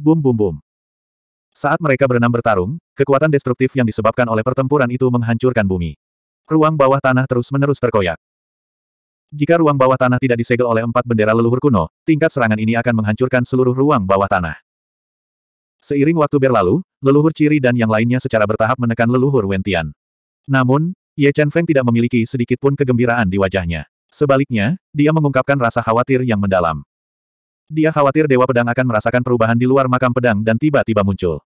Bum bum bum. Saat mereka berenam bertarung, kekuatan destruktif yang disebabkan oleh pertempuran itu menghancurkan bumi. Ruang bawah tanah terus-menerus terkoyak. Jika ruang bawah tanah tidak disegel oleh empat bendera leluhur kuno, tingkat serangan ini akan menghancurkan seluruh ruang bawah tanah. Seiring waktu berlalu, leluhur Ciri dan yang lainnya secara bertahap menekan leluhur Wentian. Namun, Ye Chen Feng tidak memiliki sedikitpun kegembiraan di wajahnya. Sebaliknya, dia mengungkapkan rasa khawatir yang mendalam. Dia khawatir Dewa Pedang akan merasakan perubahan di luar makam pedang dan tiba-tiba muncul.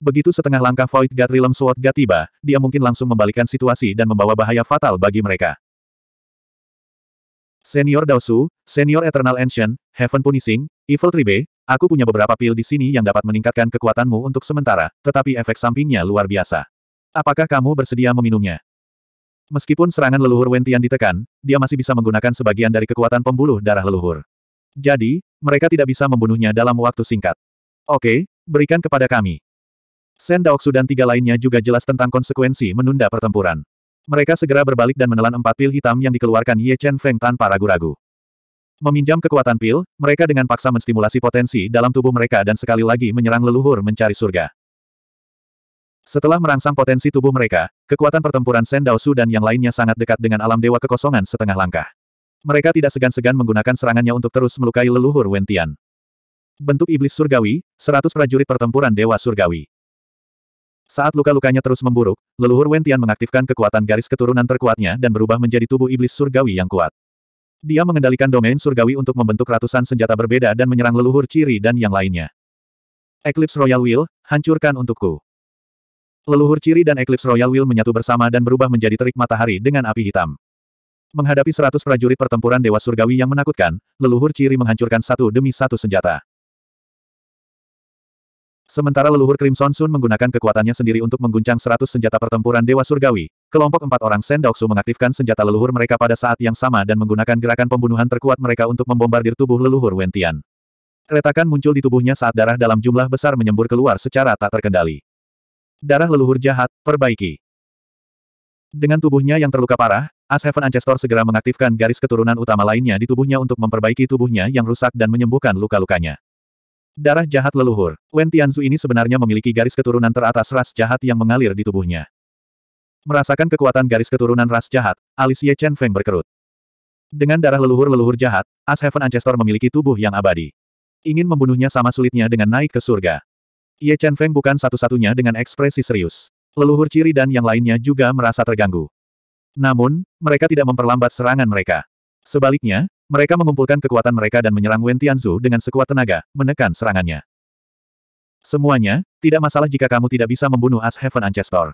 Begitu setengah langkah Void God Realm Sword God tiba, dia mungkin langsung membalikan situasi dan membawa bahaya fatal bagi mereka. Senior Daosu, Senior Eternal Ancient, Heaven Punishing, Evil Tribe, aku punya beberapa pil di sini yang dapat meningkatkan kekuatanmu untuk sementara, tetapi efek sampingnya luar biasa. Apakah kamu bersedia meminumnya? Meskipun serangan leluhur Wentian ditekan, dia masih bisa menggunakan sebagian dari kekuatan pembuluh darah leluhur. Jadi, mereka tidak bisa membunuhnya dalam waktu singkat. Oke, berikan kepada kami. Sen Daoksu dan tiga lainnya juga jelas tentang konsekuensi menunda pertempuran. Mereka segera berbalik dan menelan empat pil hitam yang dikeluarkan Ye Chen Feng tanpa ragu-ragu. Meminjam kekuatan pil, mereka dengan paksa menstimulasi potensi dalam tubuh mereka dan sekali lagi menyerang leluhur mencari surga. Setelah merangsang potensi tubuh mereka, kekuatan pertempuran Sen Daosu dan yang lainnya sangat dekat dengan alam dewa kekosongan setengah langkah. Mereka tidak segan-segan menggunakan serangannya untuk terus melukai leluhur Wentian. Bentuk iblis surgawi, seratus prajurit pertempuran dewa surgawi. Saat luka-lukanya terus memburuk, leluhur Wentian mengaktifkan kekuatan garis keturunan terkuatnya dan berubah menjadi tubuh iblis surgawi yang kuat. Dia mengendalikan domain surgawi untuk membentuk ratusan senjata berbeda dan menyerang leluhur ciri dan yang lainnya. Eclipse Royal Wheel, hancurkan untukku. Leluhur ciri dan Eclipse Royal Wheel menyatu bersama dan berubah menjadi terik matahari dengan api hitam. Menghadapi seratus prajurit pertempuran Dewa Surgawi yang menakutkan, leluhur ciri menghancurkan satu demi satu senjata. Sementara leluhur Crimson Sun menggunakan kekuatannya sendiri untuk mengguncang seratus senjata pertempuran Dewa Surgawi, kelompok empat orang Sendoksu mengaktifkan senjata leluhur mereka pada saat yang sama dan menggunakan gerakan pembunuhan terkuat mereka untuk membombardir tubuh leluhur Wentian. Retakan muncul di tubuhnya saat darah dalam jumlah besar menyembur keluar secara tak terkendali. Darah leluhur jahat, perbaiki. Dengan tubuhnya yang terluka parah, As Heaven Ancestor segera mengaktifkan garis keturunan utama lainnya di tubuhnya untuk memperbaiki tubuhnya yang rusak dan menyembuhkan luka-lukanya. Darah jahat leluhur. Wen Tianzu ini sebenarnya memiliki garis keturunan teratas ras jahat yang mengalir di tubuhnya. Merasakan kekuatan garis keturunan ras jahat, Alis Ye Chen Feng berkerut. Dengan darah leluhur-leluhur jahat, As Heaven Ancestor memiliki tubuh yang abadi. Ingin membunuhnya sama sulitnya dengan naik ke surga. Ye Chen Feng bukan satu-satunya dengan ekspresi serius. Leluhur ciri dan yang lainnya juga merasa terganggu. Namun, mereka tidak memperlambat serangan mereka. Sebaliknya, mereka mengumpulkan kekuatan mereka dan menyerang Wen Tianzu dengan sekuat tenaga, menekan serangannya. Semuanya, tidak masalah jika kamu tidak bisa membunuh As Heaven Ancestor.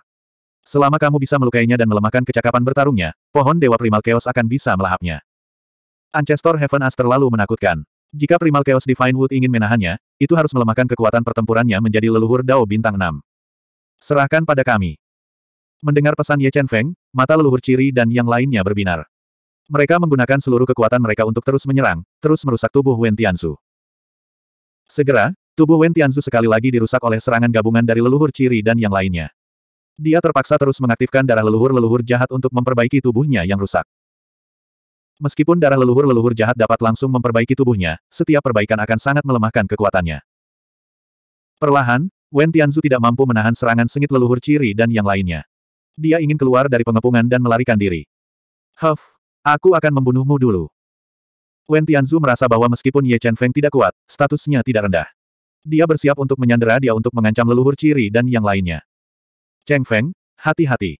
Selama kamu bisa melukainya dan melemahkan kecakapan bertarungnya, pohon Dewa Primal Chaos akan bisa melahapnya. Ancestor Heaven As terlalu menakutkan. Jika Primal Chaos Divine Wood ingin menahannya, itu harus melemahkan kekuatan pertempurannya menjadi leluhur Dao Bintang 6. Serahkan pada kami. Mendengar pesan Ye Chen Feng, mata leluhur Ciri dan yang lainnya berbinar. Mereka menggunakan seluruh kekuatan mereka untuk terus menyerang, terus merusak tubuh Wen Tianzu. Segera, tubuh Wen Tianzu sekali lagi dirusak oleh serangan gabungan dari leluhur Ciri dan yang lainnya. Dia terpaksa terus mengaktifkan darah leluhur-leluhur jahat untuk memperbaiki tubuhnya yang rusak. Meskipun darah leluhur-leluhur jahat dapat langsung memperbaiki tubuhnya, setiap perbaikan akan sangat melemahkan kekuatannya. Perlahan, Wen Tianzu tidak mampu menahan serangan sengit leluhur ciri dan yang lainnya. Dia ingin keluar dari pengepungan dan melarikan diri. Huff, aku akan membunuhmu dulu. Wen Tianzu merasa bahwa meskipun Ye Chen Feng tidak kuat, statusnya tidak rendah. Dia bersiap untuk menyandera dia untuk mengancam leluhur ciri dan yang lainnya. Cheng Feng, hati-hati.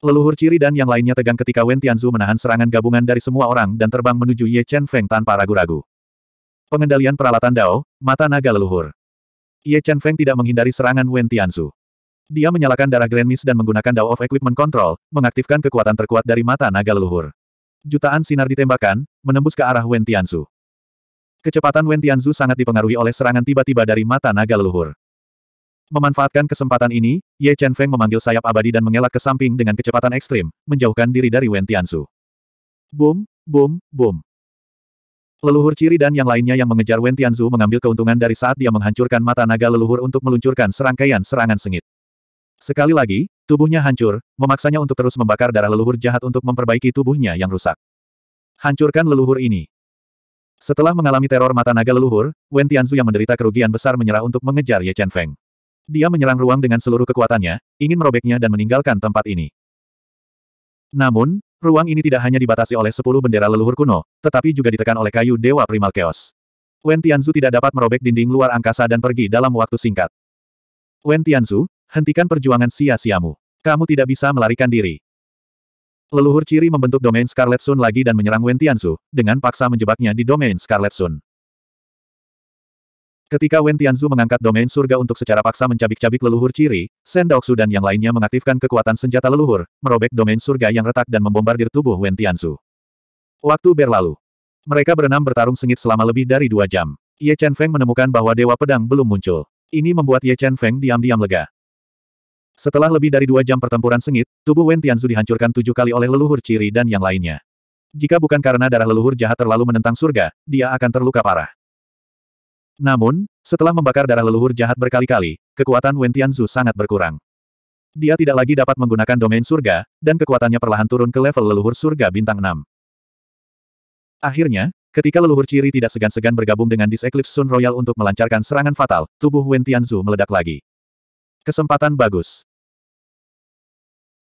Leluhur ciri dan yang lainnya tegang ketika Wen Tianzu menahan serangan gabungan dari semua orang dan terbang menuju Ye Chen Feng tanpa ragu-ragu. Pengendalian peralatan Dao, mata naga leluhur. Ye Chen Feng tidak menghindari serangan Wen Tianzu. Dia menyalakan darah Grand Mist dan menggunakan Dao of Equipment Control, mengaktifkan kekuatan terkuat dari mata naga leluhur. Jutaan sinar ditembakkan, menembus ke arah Wen Tianzu. Kecepatan Wen Tianzu sangat dipengaruhi oleh serangan tiba-tiba dari mata naga leluhur. Memanfaatkan kesempatan ini, Ye Chen Feng memanggil sayap abadi dan mengelak ke samping dengan kecepatan ekstrim, menjauhkan diri dari Wen Tianzu. Boom, boom, boom. Leluhur ciri dan yang lainnya yang mengejar Wen Tianzu mengambil keuntungan dari saat dia menghancurkan mata naga leluhur untuk meluncurkan serangkaian serangan sengit. Sekali lagi, tubuhnya hancur, memaksanya untuk terus membakar darah leluhur jahat untuk memperbaiki tubuhnya yang rusak. Hancurkan leluhur ini. Setelah mengalami teror mata naga leluhur, Wen Tianzu yang menderita kerugian besar menyerah untuk mengejar Ye Chen Feng. Dia menyerang ruang dengan seluruh kekuatannya, ingin merobeknya dan meninggalkan tempat ini. Namun, ruang ini tidak hanya dibatasi oleh sepuluh bendera leluhur kuno, tetapi juga ditekan oleh kayu Dewa Primal Chaos. Wen Tianzu tidak dapat merobek dinding luar angkasa dan pergi dalam waktu singkat. Wen Tianzu, Hentikan perjuangan sia-siamu. Kamu tidak bisa melarikan diri. Leluhur ciri membentuk domain Scarlet Sun lagi dan menyerang Wen Tianzu, dengan paksa menjebaknya di domain Scarlet Sun. Ketika Wen Tianzu mengangkat domain surga untuk secara paksa mencabik-cabik leluhur ciri, Sen Daoksu dan yang lainnya mengaktifkan kekuatan senjata leluhur, merobek domain surga yang retak dan membombardir tubuh Wen Tianzu. Waktu berlalu. Mereka berenam bertarung sengit selama lebih dari dua jam. Ye Chen Feng menemukan bahwa Dewa Pedang belum muncul. Ini membuat Ye Chen Feng diam-diam lega. Setelah lebih dari dua jam pertempuran sengit, tubuh Wen Tianzu dihancurkan tujuh kali oleh leluhur ciri dan yang lainnya. Jika bukan karena darah leluhur jahat terlalu menentang surga, dia akan terluka parah. Namun, setelah membakar darah leluhur jahat berkali-kali, kekuatan Wen Tianzu sangat berkurang. Dia tidak lagi dapat menggunakan domain surga, dan kekuatannya perlahan turun ke level leluhur surga bintang 6. Akhirnya, ketika leluhur ciri tidak segan-segan bergabung dengan Dis Eclipse Sun Royal untuk melancarkan serangan fatal, tubuh Wen Tianzu meledak lagi. Kesempatan bagus.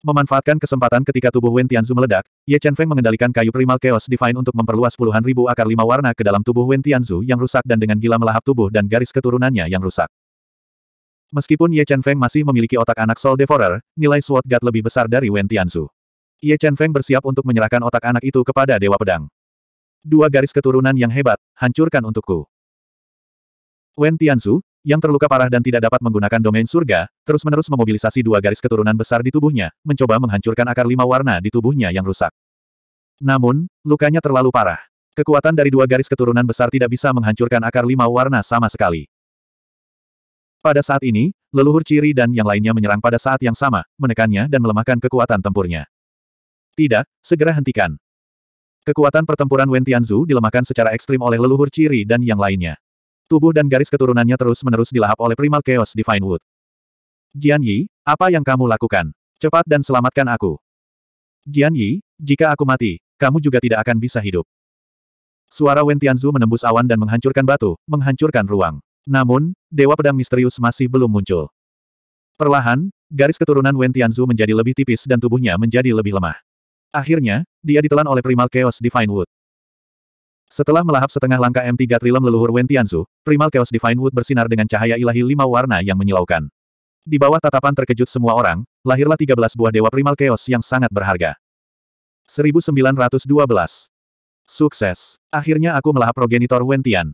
Memanfaatkan kesempatan ketika tubuh Wen Tianzu meledak, Ye Chen Feng mengendalikan kayu primal Chaos Divine untuk memperluas puluhan ribu akar lima warna ke dalam tubuh Wen Tianzu yang rusak dan dengan gila melahap tubuh dan garis keturunannya yang rusak. Meskipun Ye Chen Feng masih memiliki otak anak Soul Devourer, nilai Sword God lebih besar dari Wen Tianzu. Ye Chen Feng bersiap untuk menyerahkan otak anak itu kepada Dewa Pedang. Dua garis keturunan yang hebat, hancurkan untukku. Wen Tianzu, yang terluka parah dan tidak dapat menggunakan domain surga, terus-menerus memobilisasi dua garis keturunan besar di tubuhnya, mencoba menghancurkan akar lima warna di tubuhnya yang rusak. Namun, lukanya terlalu parah. Kekuatan dari dua garis keturunan besar tidak bisa menghancurkan akar lima warna sama sekali. Pada saat ini, leluhur ciri dan yang lainnya menyerang pada saat yang sama, menekannya dan melemahkan kekuatan tempurnya. Tidak, segera hentikan. Kekuatan pertempuran Wen Tianzu dilemahkan secara ekstrim oleh leluhur ciri dan yang lainnya. Tubuh dan garis keturunannya terus-menerus dilahap oleh primal chaos Divine Wood. Jian Yi, apa yang kamu lakukan? Cepat dan selamatkan aku. Jian Yi, jika aku mati, kamu juga tidak akan bisa hidup. Suara Wen Tianzu menembus awan dan menghancurkan batu, menghancurkan ruang. Namun, Dewa Pedang Misterius masih belum muncul. Perlahan, garis keturunan Wen Tianzu menjadi lebih tipis dan tubuhnya menjadi lebih lemah. Akhirnya, dia ditelan oleh primal chaos Divine Wood. Setelah melahap setengah langkah M3 Trilem leluhur Wen Tianzu, Primal Chaos Divine Wood bersinar dengan cahaya ilahi lima warna yang menyilaukan. Di bawah tatapan terkejut semua orang, lahirlah 13 buah dewa Primal Chaos yang sangat berharga. 1912. Sukses. Akhirnya aku melahap progenitor Wen Tian.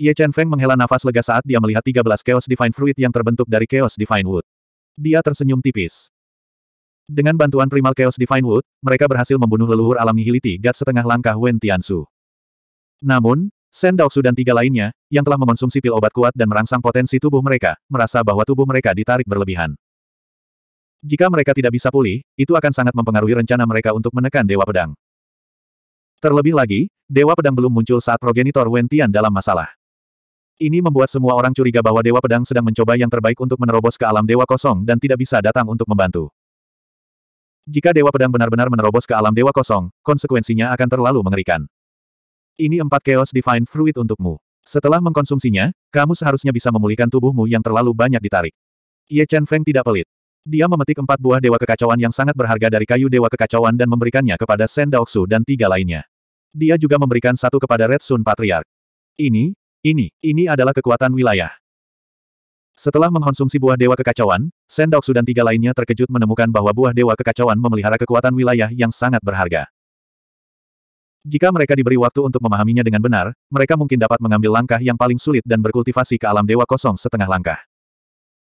Ye Chen Feng menghela nafas lega saat dia melihat 13 Chaos Divine Fruit yang terbentuk dari Chaos Divine Wood. Dia tersenyum tipis. Dengan bantuan Primal Chaos Divine Wood, mereka berhasil membunuh leluhur alam nihiliti God setengah langkah Wen Tianzu. Namun, Sen Daoksu dan tiga lainnya, yang telah mengonsumsi pil obat kuat dan merangsang potensi tubuh mereka, merasa bahwa tubuh mereka ditarik berlebihan. Jika mereka tidak bisa pulih, itu akan sangat mempengaruhi rencana mereka untuk menekan Dewa Pedang. Terlebih lagi, Dewa Pedang belum muncul saat progenitor Wentian dalam masalah. Ini membuat semua orang curiga bahwa Dewa Pedang sedang mencoba yang terbaik untuk menerobos ke alam Dewa Kosong dan tidak bisa datang untuk membantu. Jika Dewa Pedang benar-benar menerobos ke alam Dewa Kosong, konsekuensinya akan terlalu mengerikan. Ini empat Chaos Divine Fruit untukmu. Setelah mengkonsumsinya, kamu seharusnya bisa memulihkan tubuhmu yang terlalu banyak ditarik. Ye Chen Feng tidak pelit. Dia memetik empat buah dewa kekacauan yang sangat berharga dari kayu dewa kekacauan dan memberikannya kepada Sen Daoksu dan tiga lainnya. Dia juga memberikan satu kepada Red Sun Patriarch. Ini, ini, ini adalah kekuatan wilayah. Setelah mengkonsumsi buah dewa kekacauan, Sen Daoksu dan tiga lainnya terkejut menemukan bahwa buah dewa kekacauan memelihara kekuatan wilayah yang sangat berharga. Jika mereka diberi waktu untuk memahaminya dengan benar, mereka mungkin dapat mengambil langkah yang paling sulit dan berkultivasi ke alam dewa kosong setengah langkah.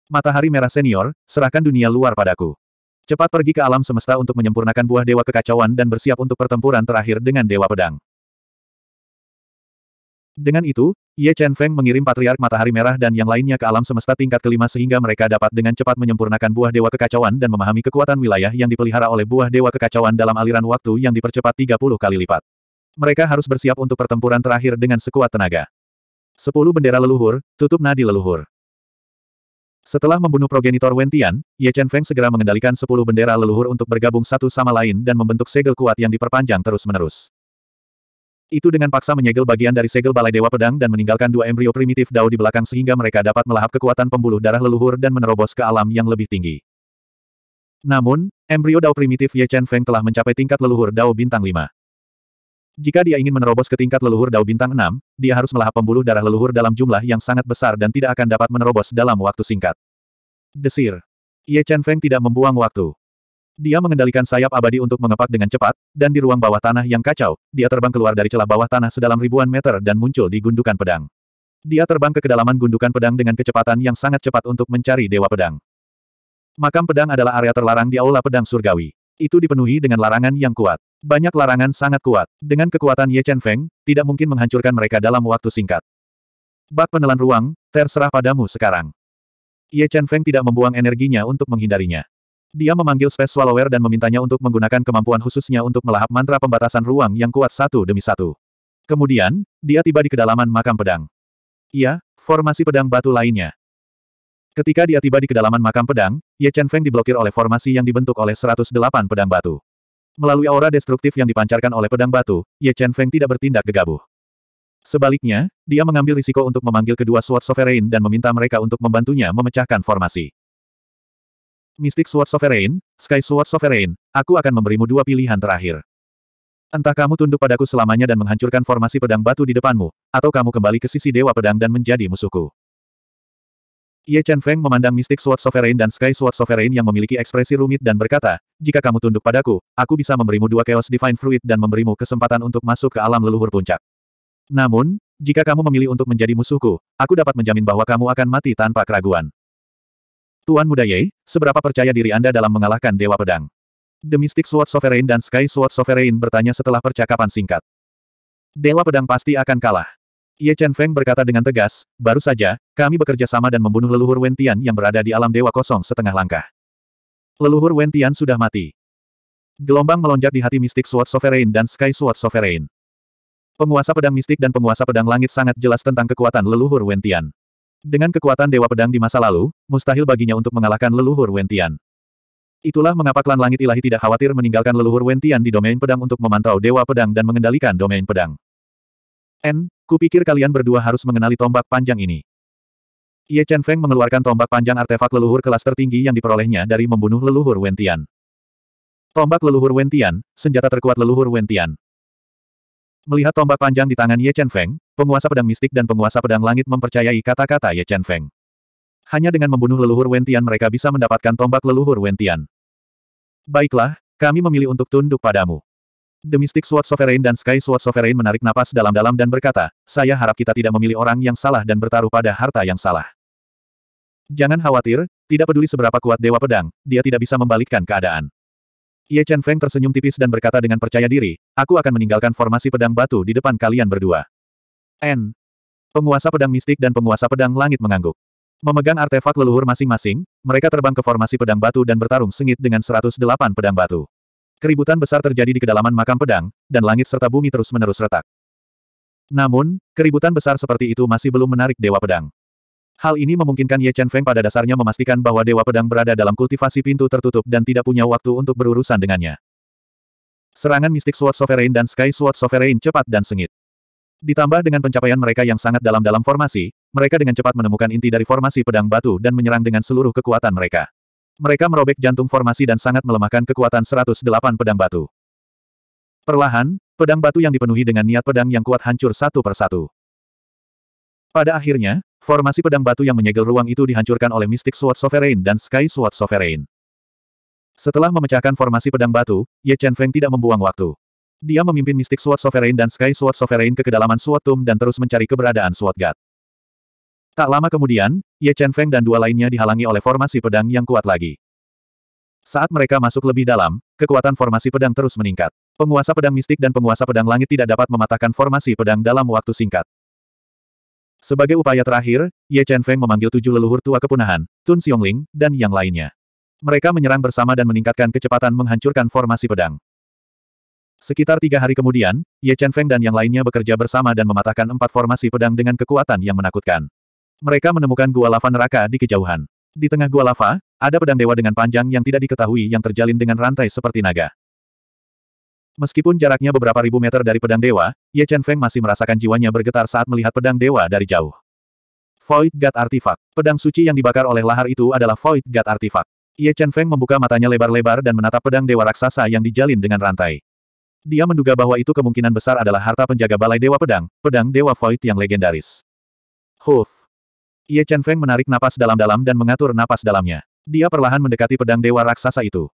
Matahari merah senior, serahkan dunia luar padaku. Cepat pergi ke alam semesta untuk menyempurnakan buah dewa kekacauan dan bersiap untuk pertempuran terakhir dengan dewa pedang. Dengan itu, Ye Chen Feng mengirim Patriark Matahari Merah dan yang lainnya ke alam semesta tingkat kelima sehingga mereka dapat dengan cepat menyempurnakan buah dewa kekacauan dan memahami kekuatan wilayah yang dipelihara oleh buah dewa kekacauan dalam aliran waktu yang dipercepat 30 kali lipat. Mereka harus bersiap untuk pertempuran terakhir dengan sekuat tenaga. 10 bendera leluhur, tutup nadi leluhur. Setelah membunuh progenitor Wentian, Ye Chen Feng segera mengendalikan 10 bendera leluhur untuk bergabung satu sama lain dan membentuk segel kuat yang diperpanjang terus-menerus itu dengan paksa menyegel bagian dari segel Balai Dewa Pedang dan meninggalkan dua embrio primitif Dao di belakang sehingga mereka dapat melahap kekuatan pembuluh darah leluhur dan menerobos ke alam yang lebih tinggi. Namun, embrio Dao primitif Ye Chen Feng telah mencapai tingkat leluhur Dao bintang 5. Jika dia ingin menerobos ke tingkat leluhur Dao bintang 6, dia harus melahap pembuluh darah leluhur dalam jumlah yang sangat besar dan tidak akan dapat menerobos dalam waktu singkat. Desir. Ye Chen Feng tidak membuang waktu. Dia mengendalikan sayap abadi untuk mengepak dengan cepat, dan di ruang bawah tanah yang kacau, dia terbang keluar dari celah bawah tanah sedalam ribuan meter dan muncul di gundukan pedang. Dia terbang ke kedalaman gundukan pedang dengan kecepatan yang sangat cepat untuk mencari Dewa Pedang. Makam pedang adalah area terlarang di Aula Pedang Surgawi. Itu dipenuhi dengan larangan yang kuat. Banyak larangan sangat kuat. Dengan kekuatan Ye Chen Feng, tidak mungkin menghancurkan mereka dalam waktu singkat. Bak penelan ruang, terserah padamu sekarang. Ye Chen Feng tidak membuang energinya untuk menghindarinya. Dia memanggil Space Swallower dan memintanya untuk menggunakan kemampuan khususnya untuk melahap mantra pembatasan ruang yang kuat satu demi satu. Kemudian, dia tiba di kedalaman makam pedang. Ia formasi pedang batu lainnya. Ketika dia tiba di kedalaman makam pedang, Ye Chen Feng diblokir oleh formasi yang dibentuk oleh 108 pedang batu. Melalui aura destruktif yang dipancarkan oleh pedang batu, Ye Chen Feng tidak bertindak gegabah. Sebaliknya, dia mengambil risiko untuk memanggil kedua Sword Sovereign dan meminta mereka untuk membantunya memecahkan formasi. Mystic Sword Sovereign, Sky Sword Sovereign, aku akan memberimu dua pilihan terakhir. Entah kamu tunduk padaku selamanya dan menghancurkan formasi pedang batu di depanmu, atau kamu kembali ke sisi Dewa Pedang dan menjadi musuhku. Ye Chen Feng memandang Mystic Sword Sovereign dan Sky Sword Sovereign yang memiliki ekspresi rumit dan berkata, jika kamu tunduk padaku, aku bisa memberimu dua Chaos Divine Fruit dan memberimu kesempatan untuk masuk ke alam leluhur puncak. Namun, jika kamu memilih untuk menjadi musuhku, aku dapat menjamin bahwa kamu akan mati tanpa keraguan. Tuan Muda Ye, seberapa percaya diri Anda dalam mengalahkan Dewa Pedang? The Mystic Sword Sovereign dan Sky Sword Sovereign bertanya setelah percakapan singkat. Dewa Pedang pasti akan kalah. Ye Chen Feng berkata dengan tegas, baru saja, kami bekerja sama dan membunuh leluhur Wentian yang berada di alam Dewa Kosong setengah langkah. Leluhur Wentian sudah mati. Gelombang melonjak di hati Mystic Sword Sovereign dan Sky Sword Sovereign. Penguasa pedang mistik dan penguasa pedang langit sangat jelas tentang kekuatan leluhur Wentian. Dengan kekuatan Dewa Pedang di masa lalu, mustahil baginya untuk mengalahkan leluhur Wentian. Itulah mengapa klan langit ilahi tidak khawatir meninggalkan leluhur Wentian di domain pedang untuk memantau Dewa Pedang dan mengendalikan domain pedang. N, kupikir kalian berdua harus mengenali tombak panjang ini. Ye Chen Feng mengeluarkan tombak panjang artefak leluhur kelas tertinggi yang diperolehnya dari membunuh leluhur Wentian. Tombak leluhur Wentian, senjata terkuat leluhur Wentian. Melihat tombak panjang di tangan Ye Chen Feng, penguasa pedang mistik dan penguasa pedang langit mempercayai kata-kata Ye Chen Feng. Hanya dengan membunuh leluhur Wentian mereka bisa mendapatkan tombak leluhur Wentian. Baiklah, kami memilih untuk tunduk padamu. The Mystic Sword Sovereign dan Sky Sword Sovereign menarik napas dalam-dalam dan berkata, saya harap kita tidak memilih orang yang salah dan bertaruh pada harta yang salah. Jangan khawatir, tidak peduli seberapa kuat Dewa Pedang, dia tidak bisa membalikkan keadaan. Ye Chen Feng tersenyum tipis dan berkata dengan percaya diri, aku akan meninggalkan formasi pedang batu di depan kalian berdua. N. Penguasa pedang mistik dan penguasa pedang langit mengangguk. Memegang artefak leluhur masing-masing, mereka terbang ke formasi pedang batu dan bertarung sengit dengan 108 pedang batu. Keributan besar terjadi di kedalaman makam pedang, dan langit serta bumi terus-menerus retak. Namun, keributan besar seperti itu masih belum menarik Dewa Pedang. Hal ini memungkinkan Ye Chen Feng pada dasarnya memastikan bahwa Dewa Pedang berada dalam kultivasi pintu tertutup dan tidak punya waktu untuk berurusan dengannya. Serangan Mystic Sword Sovereign dan Sky Sword Sovereign cepat dan sengit. Ditambah dengan pencapaian mereka yang sangat dalam dalam formasi, mereka dengan cepat menemukan inti dari formasi pedang batu dan menyerang dengan seluruh kekuatan mereka. Mereka merobek jantung formasi dan sangat melemahkan kekuatan 108 pedang batu. Perlahan, pedang batu yang dipenuhi dengan niat pedang yang kuat hancur satu persatu. Pada akhirnya, Formasi pedang batu yang menyegel ruang itu dihancurkan oleh Mystic Sword Sovereign dan Sky Sword Sovereign. Setelah memecahkan formasi pedang batu, Ye Chen Feng tidak membuang waktu. Dia memimpin Mystic Sword Sovereign dan Sky Sword Sovereign ke kedalaman Sword Tomb dan terus mencari keberadaan Sword God. Tak lama kemudian, Ye Chen Feng dan dua lainnya dihalangi oleh formasi pedang yang kuat lagi. Saat mereka masuk lebih dalam, kekuatan formasi pedang terus meningkat. Penguasa pedang mistik dan penguasa pedang langit tidak dapat mematahkan formasi pedang dalam waktu singkat. Sebagai upaya terakhir, Ye Chen Feng memanggil tujuh leluhur tua kepunahan, Tun Ling dan yang lainnya. Mereka menyerang bersama dan meningkatkan kecepatan menghancurkan formasi pedang. Sekitar tiga hari kemudian, Ye Chen Feng dan yang lainnya bekerja bersama dan mematahkan empat formasi pedang dengan kekuatan yang menakutkan. Mereka menemukan gua lava neraka di kejauhan. Di tengah gua lava, ada pedang dewa dengan panjang yang tidak diketahui yang terjalin dengan rantai seperti naga. Meskipun jaraknya beberapa ribu meter dari pedang dewa, Ye Chen Feng masih merasakan jiwanya bergetar saat melihat pedang dewa dari jauh. Void God Artifact. Pedang suci yang dibakar oleh lahar itu adalah Void God Artifact. Ye Chen Feng membuka matanya lebar-lebar dan menatap pedang dewa raksasa yang dijalin dengan rantai. Dia menduga bahwa itu kemungkinan besar adalah harta penjaga balai dewa pedang, pedang dewa Void yang legendaris. Huf. Ye Chen Feng menarik napas dalam-dalam dan mengatur napas dalamnya. Dia perlahan mendekati pedang dewa raksasa itu.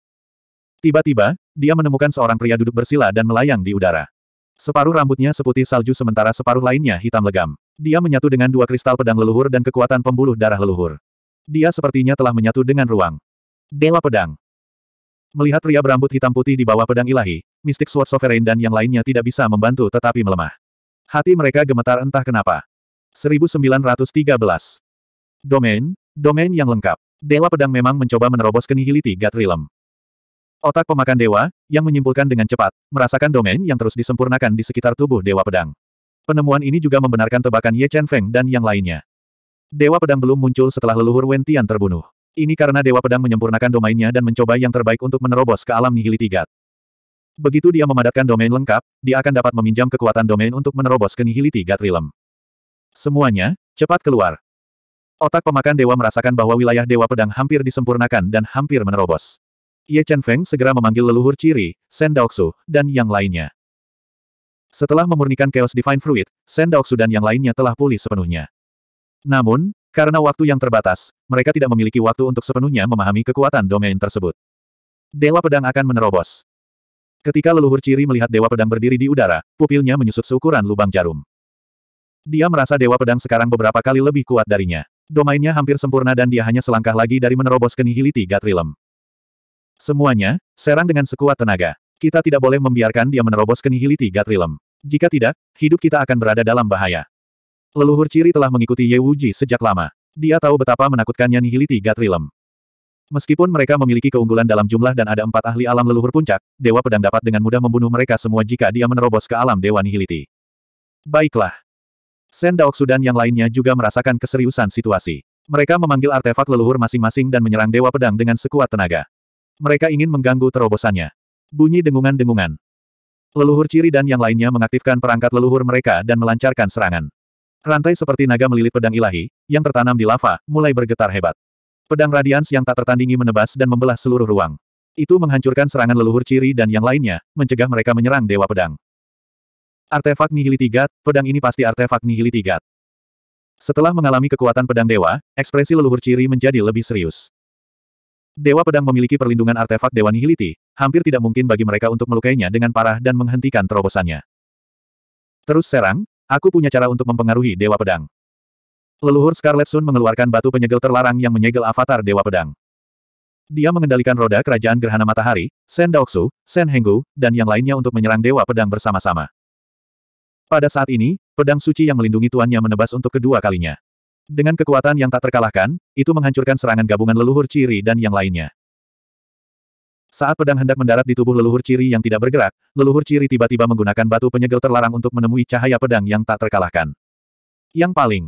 Tiba-tiba, dia menemukan seorang pria duduk bersila dan melayang di udara. Separuh rambutnya seputih salju sementara separuh lainnya hitam legam. Dia menyatu dengan dua kristal pedang leluhur dan kekuatan pembuluh darah leluhur. Dia sepertinya telah menyatu dengan ruang. Dewa Pedang Melihat pria berambut hitam putih di bawah pedang ilahi, Mystic Sword Sovereign dan yang lainnya tidak bisa membantu tetapi melemah. Hati mereka gemetar entah kenapa. 1913 Domain, domain yang lengkap. Dewa Pedang memang mencoba menerobos ke nihility God Realm. Otak pemakan dewa, yang menyimpulkan dengan cepat, merasakan domain yang terus disempurnakan di sekitar tubuh Dewa Pedang. Penemuan ini juga membenarkan tebakan Ye Chen Feng dan yang lainnya. Dewa Pedang belum muncul setelah leluhur Wen Tian terbunuh. Ini karena Dewa Pedang menyempurnakan domainnya dan mencoba yang terbaik untuk menerobos ke alam nihili tigat. Begitu dia memadatkan domain lengkap, dia akan dapat meminjam kekuatan domain untuk menerobos ke nihility God Rilem. Semuanya, cepat keluar. Otak pemakan dewa merasakan bahwa wilayah dewa pedang hampir disempurnakan dan hampir menerobos. Ye Chen Feng segera memanggil leluhur ciri, Shen Daoksu, dan yang lainnya. Setelah memurnikan Chaos Divine Fruit, Shen Daoksu dan yang lainnya telah pulih sepenuhnya. Namun, karena waktu yang terbatas, mereka tidak memiliki waktu untuk sepenuhnya memahami kekuatan domain tersebut. Dewa Pedang akan menerobos. Ketika leluhur ciri melihat Dewa Pedang berdiri di udara, pupilnya menyusut seukuran lubang jarum. Dia merasa Dewa Pedang sekarang beberapa kali lebih kuat darinya. Domainnya hampir sempurna dan dia hanya selangkah lagi dari menerobos ke Nihiliti Gatrilem. Semuanya, serang dengan sekuat tenaga. Kita tidak boleh membiarkan dia menerobos ke nihiliti Gatrilem. Jika tidak, hidup kita akan berada dalam bahaya. Leluhur ciri telah mengikuti Ye Wuji sejak lama. Dia tahu betapa menakutkannya Nihiliti Gatrilem. Meskipun mereka memiliki keunggulan dalam jumlah dan ada empat ahli alam leluhur puncak, Dewa Pedang dapat dengan mudah membunuh mereka semua jika dia menerobos ke alam Dewa Nihiliti. Baiklah. Sen Daoksu dan yang lainnya juga merasakan keseriusan situasi. Mereka memanggil artefak leluhur masing-masing dan menyerang Dewa Pedang dengan sekuat tenaga. Mereka ingin mengganggu terobosannya. Bunyi dengungan-dengungan. Leluhur ciri dan yang lainnya mengaktifkan perangkat leluhur mereka dan melancarkan serangan. Rantai seperti naga melilit pedang ilahi, yang tertanam di lava, mulai bergetar hebat. Pedang radians yang tak tertandingi menebas dan membelah seluruh ruang. Itu menghancurkan serangan leluhur ciri dan yang lainnya, mencegah mereka menyerang Dewa Pedang. Artefak Nihilitigat, pedang ini pasti artefak Nihilitigat. Setelah mengalami kekuatan pedang dewa, ekspresi leluhur ciri menjadi lebih serius. Dewa Pedang memiliki perlindungan artefak Dewa Nihiliti, hampir tidak mungkin bagi mereka untuk melukainya dengan parah dan menghentikan terobosannya. Terus serang, aku punya cara untuk mempengaruhi Dewa Pedang. Leluhur Scarlet Sun mengeluarkan batu penyegel terlarang yang menyegel avatar Dewa Pedang. Dia mengendalikan roda kerajaan gerhana matahari, Sen Daoksu, Sen Henggu, dan yang lainnya untuk menyerang Dewa Pedang bersama-sama. Pada saat ini, pedang suci yang melindungi tuannya menebas untuk kedua kalinya. Dengan kekuatan yang tak terkalahkan, itu menghancurkan serangan gabungan leluhur ciri dan yang lainnya. Saat pedang hendak mendarat di tubuh leluhur ciri yang tidak bergerak, leluhur ciri tiba-tiba menggunakan batu penyegel terlarang untuk menemui cahaya pedang yang tak terkalahkan. Yang paling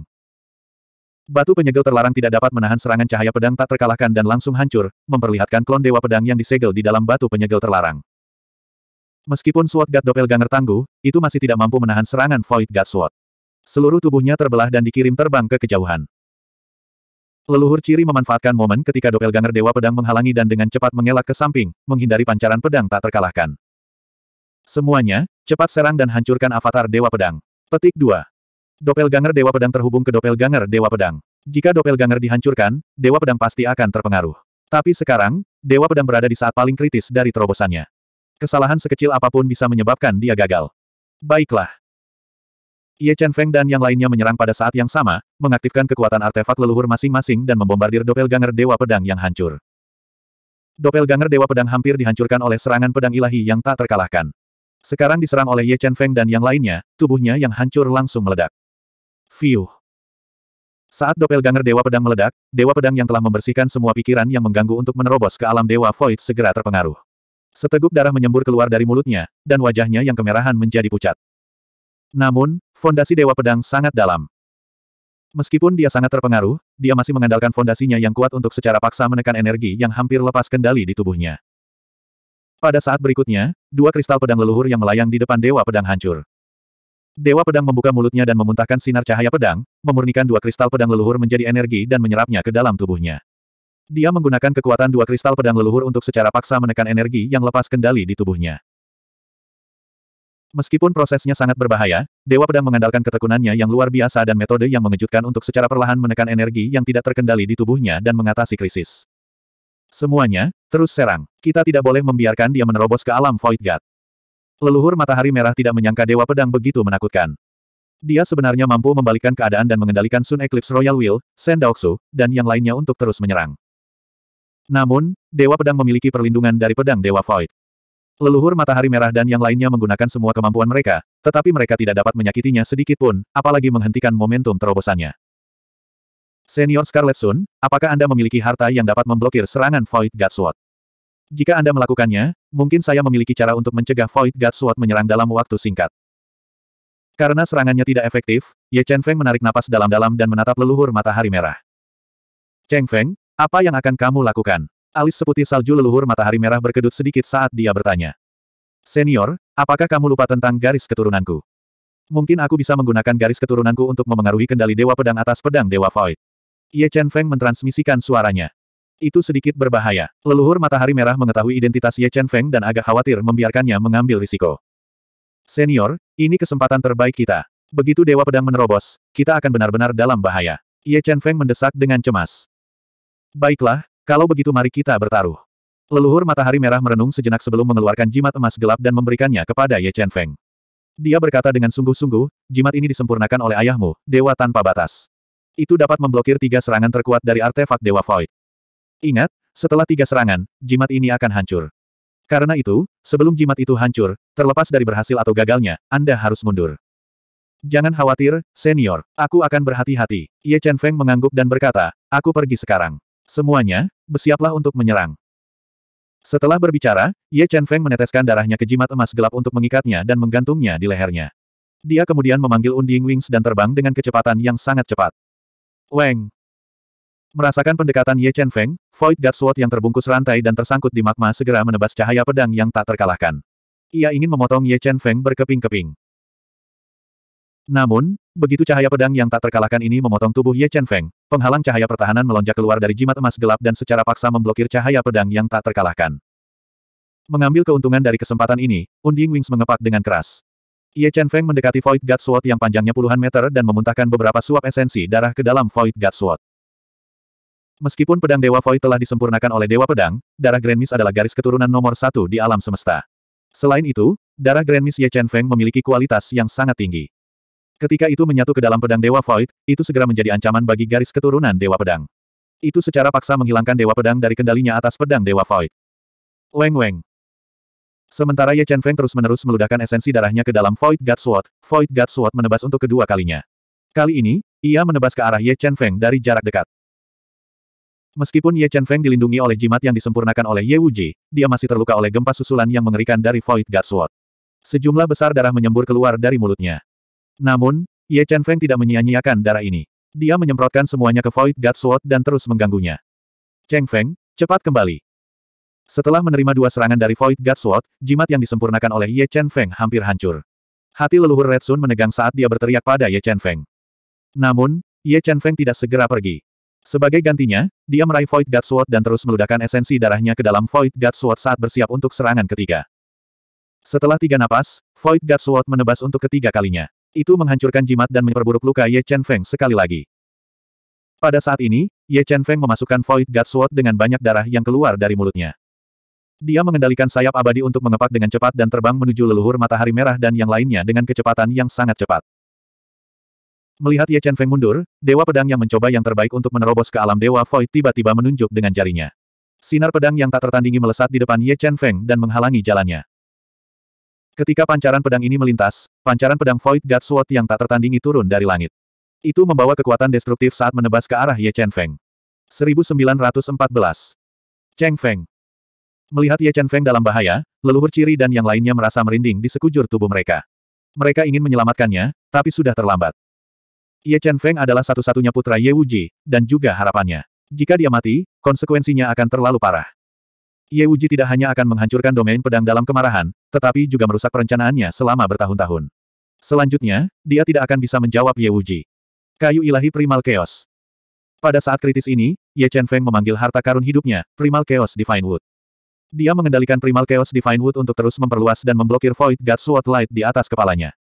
Batu penyegel terlarang tidak dapat menahan serangan cahaya pedang tak terkalahkan dan langsung hancur, memperlihatkan klon dewa pedang yang disegel di dalam batu penyegel terlarang. Meskipun Sword God Doppelganger tangguh, itu masih tidak mampu menahan serangan Void God Sword. Seluruh tubuhnya terbelah dan dikirim terbang ke kejauhan. Leluhur ciri memanfaatkan momen ketika doppelganger Dewa Pedang menghalangi dan dengan cepat mengelak ke samping, menghindari pancaran pedang tak terkalahkan. Semuanya, cepat serang dan hancurkan avatar Dewa Pedang. Petik 2. Doppelganger Dewa Pedang terhubung ke doppelganger Dewa Pedang. Jika doppelganger dihancurkan, Dewa Pedang pasti akan terpengaruh. Tapi sekarang, Dewa Pedang berada di saat paling kritis dari terobosannya. Kesalahan sekecil apapun bisa menyebabkan dia gagal. Baiklah. Ye Chen Feng dan yang lainnya menyerang pada saat yang sama, mengaktifkan kekuatan artefak leluhur masing-masing dan membombardir doppelganger Dewa Pedang yang hancur. Doppelganger Dewa Pedang hampir dihancurkan oleh serangan pedang ilahi yang tak terkalahkan. Sekarang diserang oleh Ye Chen Feng dan yang lainnya, tubuhnya yang hancur langsung meledak. Fiuh. Saat doppelganger Dewa Pedang meledak, Dewa Pedang yang telah membersihkan semua pikiran yang mengganggu untuk menerobos ke alam Dewa Void segera terpengaruh. Seteguk darah menyembur keluar dari mulutnya, dan wajahnya yang kemerahan menjadi pucat. Namun, fondasi Dewa Pedang sangat dalam. Meskipun dia sangat terpengaruh, dia masih mengandalkan fondasinya yang kuat untuk secara paksa menekan energi yang hampir lepas kendali di tubuhnya. Pada saat berikutnya, dua kristal pedang leluhur yang melayang di depan Dewa Pedang hancur. Dewa Pedang membuka mulutnya dan memuntahkan sinar cahaya pedang, memurnikan dua kristal pedang leluhur menjadi energi dan menyerapnya ke dalam tubuhnya. Dia menggunakan kekuatan dua kristal pedang leluhur untuk secara paksa menekan energi yang lepas kendali di tubuhnya. Meskipun prosesnya sangat berbahaya, Dewa Pedang mengandalkan ketekunannya yang luar biasa dan metode yang mengejutkan untuk secara perlahan menekan energi yang tidak terkendali di tubuhnya dan mengatasi krisis. Semuanya, terus serang. Kita tidak boleh membiarkan dia menerobos ke alam Void God. Leluhur matahari merah tidak menyangka Dewa Pedang begitu menakutkan. Dia sebenarnya mampu membalikkan keadaan dan mengendalikan Sun Eclipse Royal Will, Sen Daoksu, dan yang lainnya untuk terus menyerang. Namun, Dewa Pedang memiliki perlindungan dari pedang Dewa Void. Leluhur matahari merah dan yang lainnya menggunakan semua kemampuan mereka, tetapi mereka tidak dapat menyakitinya sedikit pun, apalagi menghentikan momentum terobosannya. Senior Scarlet Sun, apakah Anda memiliki harta yang dapat memblokir serangan Void God Sword? Jika Anda melakukannya, mungkin saya memiliki cara untuk mencegah Void God Sword menyerang dalam waktu singkat. Karena serangannya tidak efektif, Ye Chen Feng menarik napas dalam-dalam dan menatap leluhur matahari merah. Cheng Feng, apa yang akan kamu lakukan? Alis seputih salju leluhur matahari merah berkedut sedikit saat dia bertanya. Senior, apakah kamu lupa tentang garis keturunanku? Mungkin aku bisa menggunakan garis keturunanku untuk memengaruhi kendali Dewa Pedang atas pedang Dewa Void. Ye Chen Feng mentransmisikan suaranya. Itu sedikit berbahaya. Leluhur matahari merah mengetahui identitas Ye Chen Feng dan agak khawatir membiarkannya mengambil risiko. Senior, ini kesempatan terbaik kita. Begitu Dewa Pedang menerobos, kita akan benar-benar dalam bahaya. Ye Chen Feng mendesak dengan cemas. Baiklah, kalau begitu mari kita bertaruh. Leluhur matahari merah merenung sejenak sebelum mengeluarkan jimat emas gelap dan memberikannya kepada Ye Chen Feng. Dia berkata dengan sungguh-sungguh, jimat ini disempurnakan oleh ayahmu, Dewa Tanpa Batas. Itu dapat memblokir tiga serangan terkuat dari artefak Dewa Void. Ingat, setelah tiga serangan, jimat ini akan hancur. Karena itu, sebelum jimat itu hancur, terlepas dari berhasil atau gagalnya, Anda harus mundur. Jangan khawatir, senior, aku akan berhati-hati. Ye Chen Feng mengangguk dan berkata, aku pergi sekarang. Semuanya, bersiaplah untuk menyerang. Setelah berbicara, Ye Chen Feng meneteskan darahnya ke jimat emas gelap untuk mengikatnya dan menggantungnya di lehernya. Dia kemudian memanggil Unding Wings dan terbang dengan kecepatan yang sangat cepat. Weng! Merasakan pendekatan Ye Chen Feng, Void God Sword yang terbungkus rantai dan tersangkut di magma segera menebas cahaya pedang yang tak terkalahkan. Ia ingin memotong Ye Chen Feng berkeping-keping. Namun, Begitu cahaya pedang yang tak terkalahkan ini memotong tubuh Ye Chen Feng, penghalang cahaya pertahanan melonjak keluar dari jimat emas gelap dan secara paksa memblokir cahaya pedang yang tak terkalahkan. Mengambil keuntungan dari kesempatan ini, Unding Wings mengepak dengan keras. Ye Chen Feng mendekati Void God Sword yang panjangnya puluhan meter dan memuntahkan beberapa suap esensi darah ke dalam Void God Sword. Meskipun pedang Dewa Void telah disempurnakan oleh Dewa Pedang, darah Grand Miss adalah garis keturunan nomor satu di alam semesta. Selain itu, darah Grand Miss Ye Chen Feng memiliki kualitas yang sangat tinggi. Ketika itu menyatu ke dalam pedang Dewa Void, itu segera menjadi ancaman bagi garis keturunan Dewa Pedang. Itu secara paksa menghilangkan Dewa Pedang dari kendalinya atas pedang Dewa Void. Weng Weng. Sementara Ye Chen Feng terus-menerus meludahkan esensi darahnya ke dalam Void God Sword, Void God Sword menebas untuk kedua kalinya. Kali ini, ia menebas ke arah Ye Chen Feng dari jarak dekat. Meskipun Ye Chen Feng dilindungi oleh jimat yang disempurnakan oleh Ye Wuji, dia masih terluka oleh gempa susulan yang mengerikan dari Void God Sword. Sejumlah besar darah menyembur keluar dari mulutnya. Namun, Ye Chen Feng tidak menyia-nyiakan darah ini. Dia menyemprotkan semuanya ke Void God Sword dan terus mengganggunya. Cheng Feng, cepat kembali. Setelah menerima dua serangan dari Void God Sword, jimat yang disempurnakan oleh Ye Chen Feng hampir hancur. Hati leluhur Red Sun menegang saat dia berteriak pada Ye Chen Feng. Namun, Ye Chen Feng tidak segera pergi. Sebagai gantinya, dia meraih Void God Sword dan terus meludahkan esensi darahnya ke dalam Void God Sword saat bersiap untuk serangan ketiga. Setelah tiga napas, Void God Sword menebas untuk ketiga kalinya. Itu menghancurkan jimat dan memperburuk luka Ye Chen Feng sekali lagi. Pada saat ini, Ye Chen Feng memasukkan Void God Sword dengan banyak darah yang keluar dari mulutnya. Dia mengendalikan sayap abadi untuk mengepak dengan cepat dan terbang menuju leluhur matahari merah dan yang lainnya dengan kecepatan yang sangat cepat. Melihat Ye Chen Feng mundur, Dewa Pedang yang mencoba yang terbaik untuk menerobos ke alam Dewa Void tiba-tiba menunjuk dengan jarinya. Sinar pedang yang tak tertandingi melesat di depan Ye Chen Feng dan menghalangi jalannya. Ketika pancaran pedang ini melintas, pancaran pedang Void God Sword yang tak tertandingi turun dari langit. Itu membawa kekuatan destruktif saat menebas ke arah Ye Chen Feng. 1914 Cheng Feng Melihat Ye Chen Feng dalam bahaya, leluhur ciri dan yang lainnya merasa merinding di sekujur tubuh mereka. Mereka ingin menyelamatkannya, tapi sudah terlambat. Ye Chen Feng adalah satu-satunya putra Ye Wuji, dan juga harapannya. Jika dia mati, konsekuensinya akan terlalu parah. Ye Wuji tidak hanya akan menghancurkan domain pedang dalam kemarahan, tetapi juga merusak perencanaannya selama bertahun-tahun. Selanjutnya, dia tidak akan bisa menjawab Ye Wuji. Kayu ilahi Primal Chaos. Pada saat kritis ini, Ye Chen Feng memanggil harta karun hidupnya, Primal Chaos Divine Wood. Dia mengendalikan Primal Chaos Divine Wood untuk terus memperluas dan memblokir Void God Sword Light di atas kepalanya.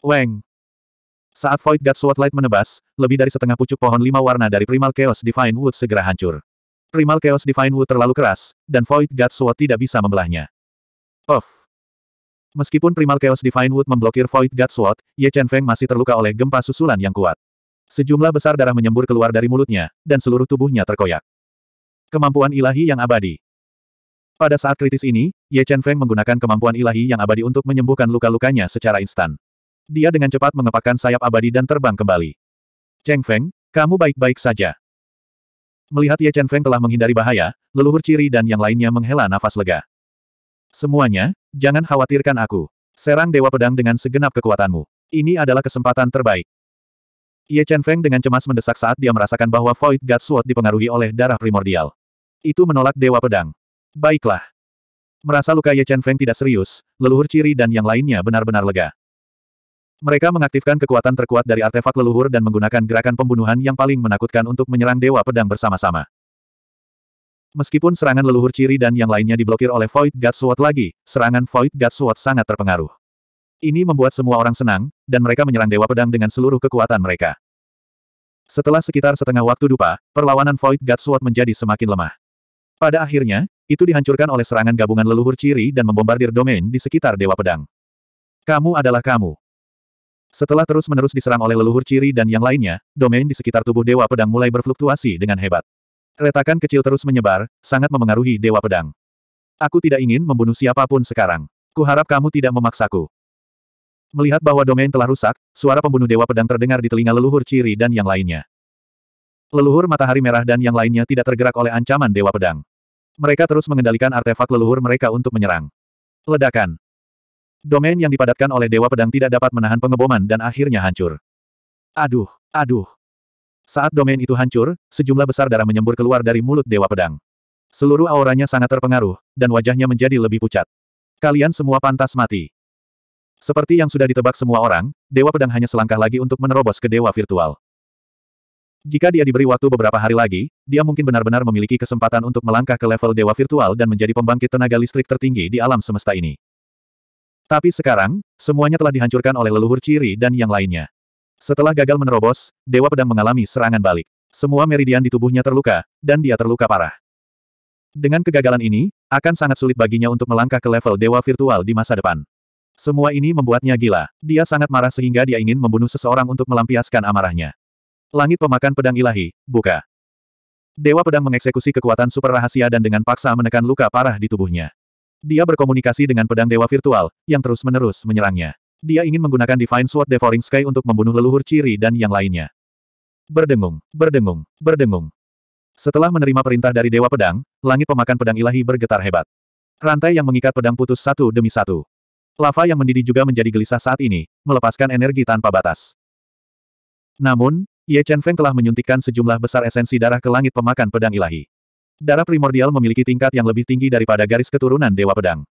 Weng! Saat Void God Sword Light menebas, lebih dari setengah pucuk pohon lima warna dari Primal Chaos Divine Wood segera hancur. Primal Chaos Divine Wu terlalu keras, dan Void God Sword tidak bisa membelahnya. Of. Meskipun Primal Chaos Divine Wood memblokir Void God Sword, Ye Chen Feng masih terluka oleh gempa susulan yang kuat. Sejumlah besar darah menyembur keluar dari mulutnya, dan seluruh tubuhnya terkoyak. Kemampuan ilahi yang abadi. Pada saat kritis ini, Ye Chen Feng menggunakan kemampuan ilahi yang abadi untuk menyembuhkan luka-lukanya secara instan. Dia dengan cepat mengepakkan sayap abadi dan terbang kembali. Cheng Feng, kamu baik-baik saja. Melihat Ye Chen Feng telah menghindari bahaya, leluhur ciri dan yang lainnya menghela nafas lega. Semuanya, jangan khawatirkan aku. Serang Dewa Pedang dengan segenap kekuatanmu. Ini adalah kesempatan terbaik. Ye Chen Feng dengan cemas mendesak saat dia merasakan bahwa Void God Sword dipengaruhi oleh darah primordial. Itu menolak Dewa Pedang. Baiklah. Merasa luka Ye Chen Feng tidak serius, leluhur ciri dan yang lainnya benar-benar lega. Mereka mengaktifkan kekuatan terkuat dari artefak leluhur dan menggunakan gerakan pembunuhan yang paling menakutkan untuk menyerang Dewa Pedang bersama-sama. Meskipun serangan leluhur ciri dan yang lainnya diblokir oleh Void God Sword lagi, serangan Void God Sword sangat terpengaruh. Ini membuat semua orang senang, dan mereka menyerang Dewa Pedang dengan seluruh kekuatan mereka. Setelah sekitar setengah waktu dupa, perlawanan Void God Sword menjadi semakin lemah. Pada akhirnya, itu dihancurkan oleh serangan gabungan leluhur ciri dan membombardir domain di sekitar Dewa Pedang. Kamu adalah kamu. Setelah terus-menerus diserang oleh leluhur ciri dan yang lainnya, domain di sekitar tubuh Dewa Pedang mulai berfluktuasi dengan hebat. Retakan kecil terus menyebar, sangat memengaruhi Dewa Pedang. Aku tidak ingin membunuh siapapun sekarang. Kuharap kamu tidak memaksaku. Melihat bahwa domain telah rusak, suara pembunuh Dewa Pedang terdengar di telinga leluhur ciri dan yang lainnya. Leluhur matahari merah dan yang lainnya tidak tergerak oleh ancaman Dewa Pedang. Mereka terus mengendalikan artefak leluhur mereka untuk menyerang. Ledakan. Domain yang dipadatkan oleh Dewa Pedang tidak dapat menahan pengeboman dan akhirnya hancur. Aduh, aduh. Saat domain itu hancur, sejumlah besar darah menyembur keluar dari mulut Dewa Pedang. Seluruh auranya sangat terpengaruh, dan wajahnya menjadi lebih pucat. Kalian semua pantas mati. Seperti yang sudah ditebak semua orang, Dewa Pedang hanya selangkah lagi untuk menerobos ke Dewa Virtual. Jika dia diberi waktu beberapa hari lagi, dia mungkin benar-benar memiliki kesempatan untuk melangkah ke level Dewa Virtual dan menjadi pembangkit tenaga listrik tertinggi di alam semesta ini. Tapi sekarang, semuanya telah dihancurkan oleh leluhur ciri dan yang lainnya. Setelah gagal menerobos, Dewa Pedang mengalami serangan balik. Semua meridian di tubuhnya terluka, dan dia terluka parah. Dengan kegagalan ini, akan sangat sulit baginya untuk melangkah ke level Dewa Virtual di masa depan. Semua ini membuatnya gila. Dia sangat marah sehingga dia ingin membunuh seseorang untuk melampiaskan amarahnya. Langit pemakan pedang ilahi, buka. Dewa pedang mengeksekusi kekuatan super rahasia dan dengan paksa menekan luka parah di tubuhnya. Dia berkomunikasi dengan pedang dewa virtual, yang terus-menerus menyerangnya. Dia ingin menggunakan Divine Sword Devouring Sky untuk membunuh leluhur ciri dan yang lainnya. Berdengung, berdengung, berdengung. Setelah menerima perintah dari Dewa Pedang, langit pemakan pedang ilahi bergetar hebat. Rantai yang mengikat pedang putus satu demi satu. Lava yang mendidih juga menjadi gelisah saat ini, melepaskan energi tanpa batas. Namun, Ye Chen Feng telah menyuntikkan sejumlah besar esensi darah ke langit pemakan pedang ilahi. Darah primordial memiliki tingkat yang lebih tinggi daripada garis keturunan Dewa Pedang.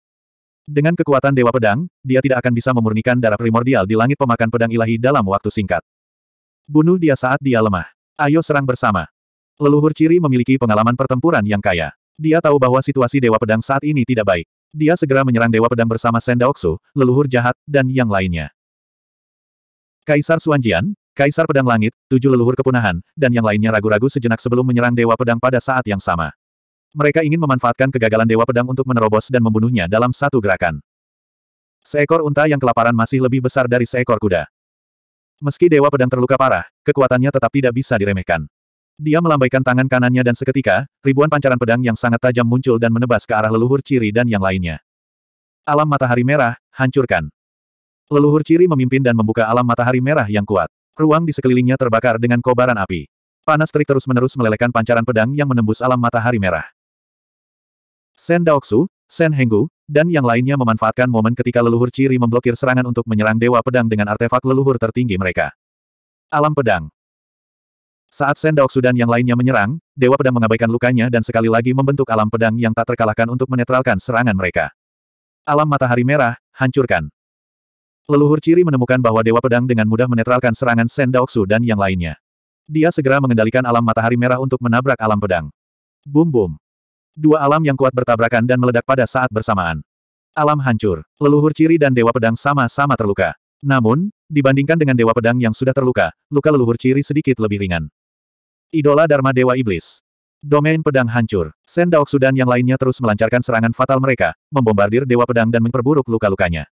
Dengan kekuatan Dewa Pedang, dia tidak akan bisa memurnikan darah primordial di langit pemakan pedang ilahi dalam waktu singkat. Bunuh dia saat dia lemah. Ayo serang bersama. Leluhur Ciri memiliki pengalaman pertempuran yang kaya. Dia tahu bahwa situasi Dewa Pedang saat ini tidak baik. Dia segera menyerang Dewa Pedang bersama Sendaoksu, leluhur jahat, dan yang lainnya. Kaisar Suanjian, Kaisar Pedang Langit, tujuh leluhur kepunahan, dan yang lainnya ragu-ragu sejenak sebelum menyerang Dewa Pedang pada saat yang sama. Mereka ingin memanfaatkan kegagalan Dewa Pedang untuk menerobos dan membunuhnya dalam satu gerakan. Seekor unta yang kelaparan masih lebih besar dari seekor kuda. Meski Dewa Pedang terluka parah, kekuatannya tetap tidak bisa diremehkan. Dia melambaikan tangan kanannya dan seketika, ribuan pancaran pedang yang sangat tajam muncul dan menebas ke arah leluhur ciri dan yang lainnya. Alam matahari merah, hancurkan. Leluhur ciri memimpin dan membuka alam matahari merah yang kuat. Ruang di sekelilingnya terbakar dengan kobaran api. Panas terik terus-menerus melelehkan pancaran pedang yang menembus alam matahari merah. Sen Daoksu, Sen Henggu, dan yang lainnya memanfaatkan momen ketika leluhur ciri memblokir serangan untuk menyerang Dewa Pedang dengan artefak leluhur tertinggi mereka. Alam Pedang Saat Sen Daoksu dan yang lainnya menyerang, Dewa Pedang mengabaikan lukanya dan sekali lagi membentuk alam pedang yang tak terkalahkan untuk menetralkan serangan mereka. Alam matahari merah, hancurkan. Leluhur ciri menemukan bahwa Dewa Pedang dengan mudah menetralkan serangan Sen Daoksu dan yang lainnya. Dia segera mengendalikan alam matahari merah untuk menabrak alam pedang. Bum bum. Dua alam yang kuat bertabrakan dan meledak pada saat bersamaan. Alam hancur. Leluhur ciri dan Dewa Pedang sama-sama terluka. Namun, dibandingkan dengan Dewa Pedang yang sudah terluka, luka leluhur ciri sedikit lebih ringan. Idola Dharma Dewa Iblis. Domain pedang hancur. Sen Daoksu dan yang lainnya terus melancarkan serangan fatal mereka, membombardir Dewa Pedang dan memperburuk luka-lukanya.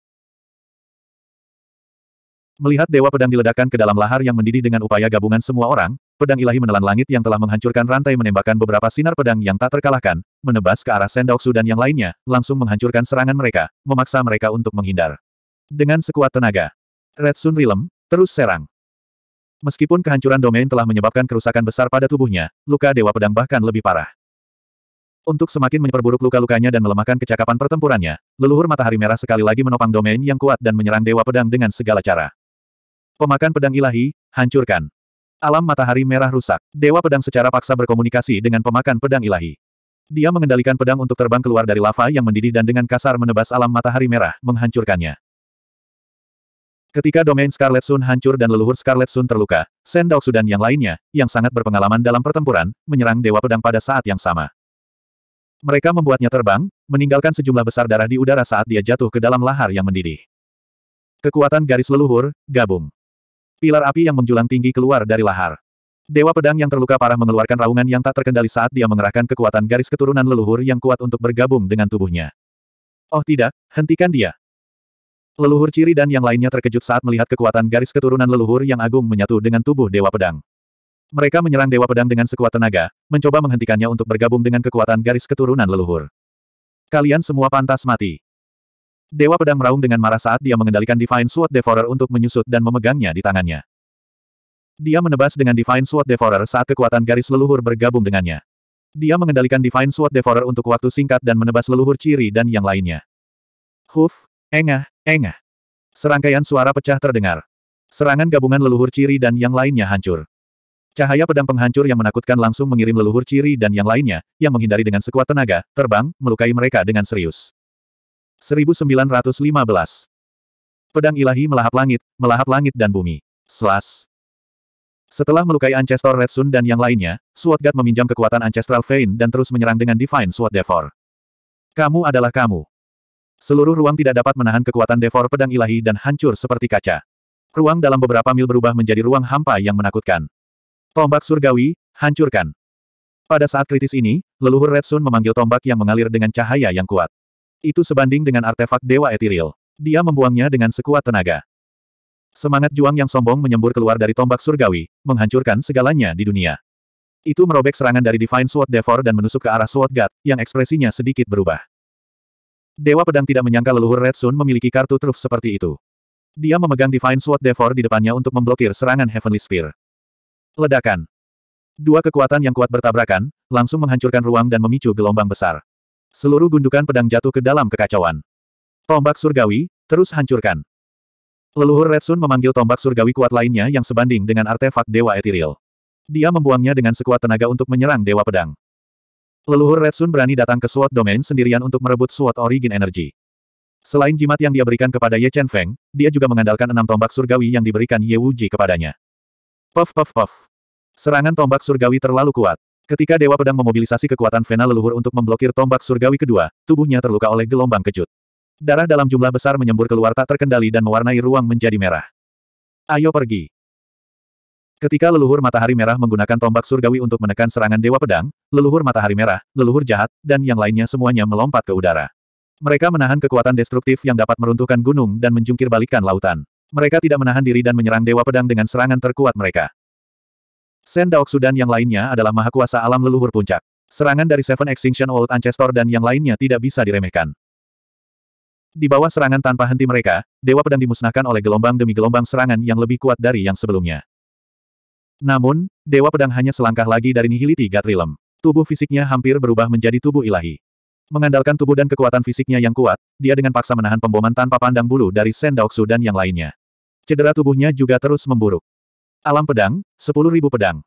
Melihat dewa pedang diledakkan ke dalam lahar yang mendidih dengan upaya gabungan semua orang, pedang ilahi menelan langit yang telah menghancurkan rantai menembakkan beberapa sinar pedang yang tak terkalahkan, menebas ke arah Sendok Sudan yang lainnya, langsung menghancurkan serangan mereka, memaksa mereka untuk menghindar. Dengan sekuat tenaga, Red Sun Rilem, terus serang. Meskipun kehancuran domain telah menyebabkan kerusakan besar pada tubuhnya, luka dewa pedang bahkan lebih parah. Untuk semakin memperburuk luka-lukanya dan melemahkan kecakapan pertempurannya, leluhur matahari merah sekali lagi menopang domain yang kuat dan menyerang dewa pedang dengan segala cara. Pemakan pedang ilahi, hancurkan. Alam matahari merah rusak. Dewa pedang secara paksa berkomunikasi dengan pemakan pedang ilahi. Dia mengendalikan pedang untuk terbang keluar dari lava yang mendidih dan dengan kasar menebas alam matahari merah, menghancurkannya. Ketika domain Scarlet Sun hancur dan leluhur Scarlet Sun terluka, Sen Sudan dan yang lainnya, yang sangat berpengalaman dalam pertempuran, menyerang Dewa Pedang pada saat yang sama. Mereka membuatnya terbang, meninggalkan sejumlah besar darah di udara saat dia jatuh ke dalam lahar yang mendidih. Kekuatan garis leluhur, gabung. Pilar api yang menjulang tinggi keluar dari lahar. Dewa pedang yang terluka parah mengeluarkan raungan yang tak terkendali saat dia mengerahkan kekuatan garis keturunan leluhur yang kuat untuk bergabung dengan tubuhnya. Oh tidak, hentikan dia. Leluhur ciri dan yang lainnya terkejut saat melihat kekuatan garis keturunan leluhur yang agung menyatu dengan tubuh Dewa Pedang. Mereka menyerang Dewa Pedang dengan sekuat tenaga, mencoba menghentikannya untuk bergabung dengan kekuatan garis keturunan leluhur. Kalian semua pantas mati. Dewa pedang meraung dengan marah saat dia mengendalikan Divine Sword Devourer untuk menyusut dan memegangnya di tangannya. Dia menebas dengan Divine Sword Devourer saat kekuatan garis leluhur bergabung dengannya. Dia mengendalikan Divine Sword Devourer untuk waktu singkat dan menebas leluhur ciri dan yang lainnya. Huf, engah, engah. Serangkaian suara pecah terdengar. Serangan gabungan leluhur ciri dan yang lainnya hancur. Cahaya pedang penghancur yang menakutkan langsung mengirim leluhur ciri dan yang lainnya, yang menghindari dengan sekuat tenaga, terbang, melukai mereka dengan serius. 1915. Pedang ilahi melahap langit, melahap langit dan bumi. Slash. Setelah melukai Ancestor Red Sun dan yang lainnya, Sword God meminjam kekuatan Ancestral Vein dan terus menyerang dengan Divine Sword Devor. Kamu adalah kamu. Seluruh ruang tidak dapat menahan kekuatan Devor pedang ilahi dan hancur seperti kaca. Ruang dalam beberapa mil berubah menjadi ruang hampa yang menakutkan. Tombak surgawi, hancurkan. Pada saat kritis ini, leluhur Red Sun memanggil tombak yang mengalir dengan cahaya yang kuat. Itu sebanding dengan artefak Dewa ethereal. Dia membuangnya dengan sekuat tenaga. Semangat juang yang sombong menyembur keluar dari tombak surgawi, menghancurkan segalanya di dunia. Itu merobek serangan dari Divine Sword Devor dan menusuk ke arah Sword God, yang ekspresinya sedikit berubah. Dewa Pedang tidak menyangka leluhur Red Sun memiliki kartu truf seperti itu. Dia memegang Divine Sword Devor di depannya untuk memblokir serangan Heavenly Spear. Ledakan. Dua kekuatan yang kuat bertabrakan, langsung menghancurkan ruang dan memicu gelombang besar. Seluruh gundukan pedang jatuh ke dalam kekacauan. Tombak surgawi, terus hancurkan. Leluhur Red Sun memanggil tombak surgawi kuat lainnya yang sebanding dengan artefak Dewa Etiril. Dia membuangnya dengan sekuat tenaga untuk menyerang Dewa Pedang. Leluhur Red Sun berani datang ke SWOT Domain sendirian untuk merebut SWOT Origin Energy. Selain jimat yang dia berikan kepada Ye Chen Feng, dia juga mengandalkan enam tombak surgawi yang diberikan Ye Wu Ji kepadanya. Puff puff puff. Serangan tombak surgawi terlalu kuat. Ketika Dewa Pedang memobilisasi kekuatan Vena leluhur untuk memblokir tombak surgawi kedua, tubuhnya terluka oleh gelombang kejut. Darah dalam jumlah besar menyembur keluar tak terkendali dan mewarnai ruang menjadi merah. Ayo pergi. Ketika leluhur matahari merah menggunakan tombak surgawi untuk menekan serangan Dewa Pedang, leluhur matahari merah, leluhur jahat, dan yang lainnya semuanya melompat ke udara. Mereka menahan kekuatan destruktif yang dapat meruntuhkan gunung dan menjungkir balikan lautan. Mereka tidak menahan diri dan menyerang Dewa Pedang dengan serangan terkuat mereka. Sen Sudan yang lainnya adalah mahakuasa alam leluhur puncak. Serangan dari Seven Extinction Old Ancestor dan yang lainnya tidak bisa diremehkan. Di bawah serangan tanpa henti mereka, Dewa Pedang dimusnahkan oleh gelombang demi gelombang serangan yang lebih kuat dari yang sebelumnya. Namun, Dewa Pedang hanya selangkah lagi dari Nihiliti Gatrilem. Tubuh fisiknya hampir berubah menjadi tubuh ilahi. Mengandalkan tubuh dan kekuatan fisiknya yang kuat, dia dengan paksa menahan pemboman tanpa pandang bulu dari Sen Daoksu dan yang lainnya. Cedera tubuhnya juga terus memburuk. Alam pedang, sepuluh ribu pedang.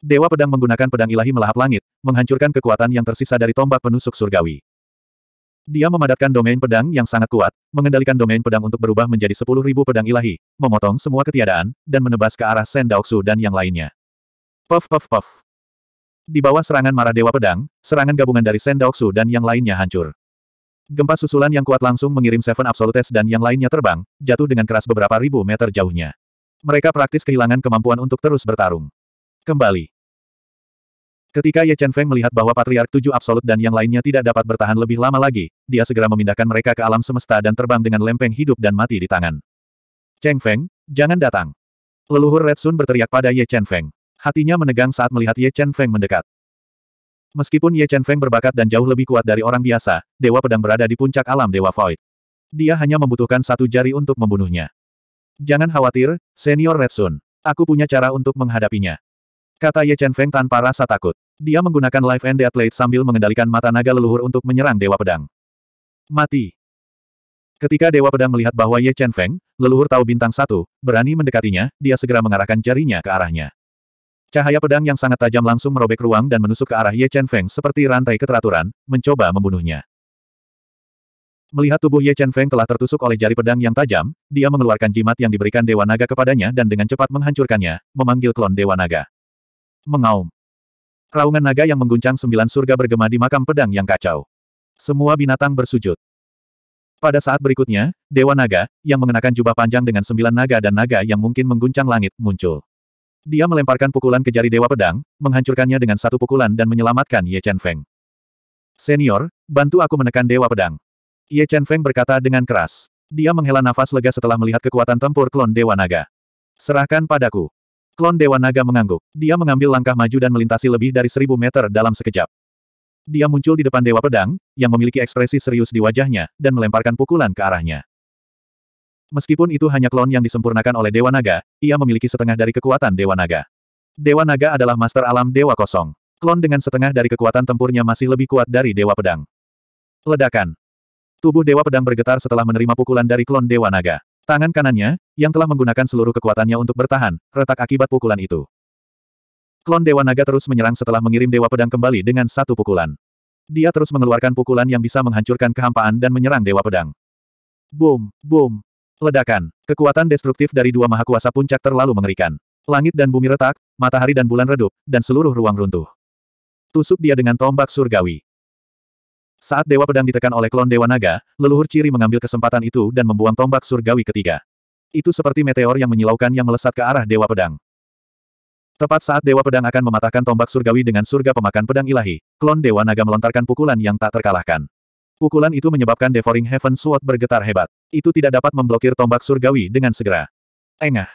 Dewa pedang menggunakan pedang ilahi melahap langit, menghancurkan kekuatan yang tersisa dari tombak penusuk surgawi. Dia memadatkan domain pedang yang sangat kuat, mengendalikan domain pedang untuk berubah menjadi sepuluh ribu pedang ilahi, memotong semua ketiadaan, dan menebas ke arah Sen Daoksu dan yang lainnya. Puff puff puff. Di bawah serangan marah Dewa Pedang, serangan gabungan dari Sen Daoksu dan yang lainnya hancur. Gempa susulan yang kuat langsung mengirim Seven Absolutes dan yang lainnya terbang, jatuh dengan keras beberapa ribu meter jauhnya mereka praktis kehilangan kemampuan untuk terus bertarung. Kembali. Ketika Ye Chen Feng melihat bahwa Patriark Tujuh Absolut dan yang lainnya tidak dapat bertahan lebih lama lagi, dia segera memindahkan mereka ke alam semesta dan terbang dengan lempeng hidup dan mati di tangan. Cheng Feng, jangan datang. Leluhur Red Sun berteriak pada Ye Chen Feng. Hatinya menegang saat melihat Ye Chen Feng mendekat. Meskipun Ye Chen Feng berbakat dan jauh lebih kuat dari orang biasa, Dewa Pedang berada di puncak alam Dewa Void. Dia hanya membutuhkan satu jari untuk membunuhnya. Jangan khawatir, Senior Red Sun. Aku punya cara untuk menghadapinya. Kata Ye Chen Feng tanpa rasa takut. Dia menggunakan Life and Death Blade sambil mengendalikan mata naga leluhur untuk menyerang Dewa Pedang. Mati. Ketika Dewa Pedang melihat bahwa Ye Chen Feng, leluhur tahu bintang satu, berani mendekatinya, dia segera mengarahkan jarinya ke arahnya. Cahaya pedang yang sangat tajam langsung merobek ruang dan menusuk ke arah Ye Chen Feng seperti rantai keteraturan, mencoba membunuhnya. Melihat tubuh Ye Chen Feng telah tertusuk oleh jari pedang yang tajam, dia mengeluarkan jimat yang diberikan Dewa Naga kepadanya dan dengan cepat menghancurkannya, memanggil klon Dewa Naga. Mengaum. Raungan naga yang mengguncang sembilan surga bergema di makam pedang yang kacau. Semua binatang bersujud. Pada saat berikutnya, Dewa Naga, yang mengenakan jubah panjang dengan sembilan naga dan naga yang mungkin mengguncang langit, muncul. Dia melemparkan pukulan ke jari Dewa Pedang, menghancurkannya dengan satu pukulan dan menyelamatkan Ye Chen Feng. Senior, bantu aku menekan Dewa Pedang. Ye Chen Feng berkata dengan keras. Dia menghela nafas lega setelah melihat kekuatan tempur klon Dewa Naga. Serahkan padaku. Klon Dewa Naga mengangguk. Dia mengambil langkah maju dan melintasi lebih dari seribu meter dalam sekejap. Dia muncul di depan Dewa Pedang, yang memiliki ekspresi serius di wajahnya, dan melemparkan pukulan ke arahnya. Meskipun itu hanya klon yang disempurnakan oleh Dewa Naga, ia memiliki setengah dari kekuatan Dewa Naga. Dewa Naga adalah master alam Dewa Kosong. Klon dengan setengah dari kekuatan tempurnya masih lebih kuat dari Dewa Pedang. Ledakan. Tubuh Dewa Pedang bergetar setelah menerima pukulan dari klon Dewa Naga. Tangan kanannya, yang telah menggunakan seluruh kekuatannya untuk bertahan, retak akibat pukulan itu. Klon Dewa Naga terus menyerang setelah mengirim Dewa Pedang kembali dengan satu pukulan. Dia terus mengeluarkan pukulan yang bisa menghancurkan kehampaan dan menyerang Dewa Pedang. Boom, boom. Ledakan. Kekuatan destruktif dari dua mahakuasa puncak terlalu mengerikan. Langit dan bumi retak, matahari dan bulan redup, dan seluruh ruang runtuh. Tusuk dia dengan tombak surgawi. Saat Dewa Pedang ditekan oleh klon Dewa Naga, leluhur ciri mengambil kesempatan itu dan membuang tombak surgawi ketiga. Itu seperti meteor yang menyilaukan yang melesat ke arah Dewa Pedang. Tepat saat Dewa Pedang akan mematahkan tombak surgawi dengan surga pemakan pedang ilahi, klon Dewa Naga melontarkan pukulan yang tak terkalahkan. Pukulan itu menyebabkan Devouring Heaven Sword bergetar hebat. Itu tidak dapat memblokir tombak surgawi dengan segera. Engah.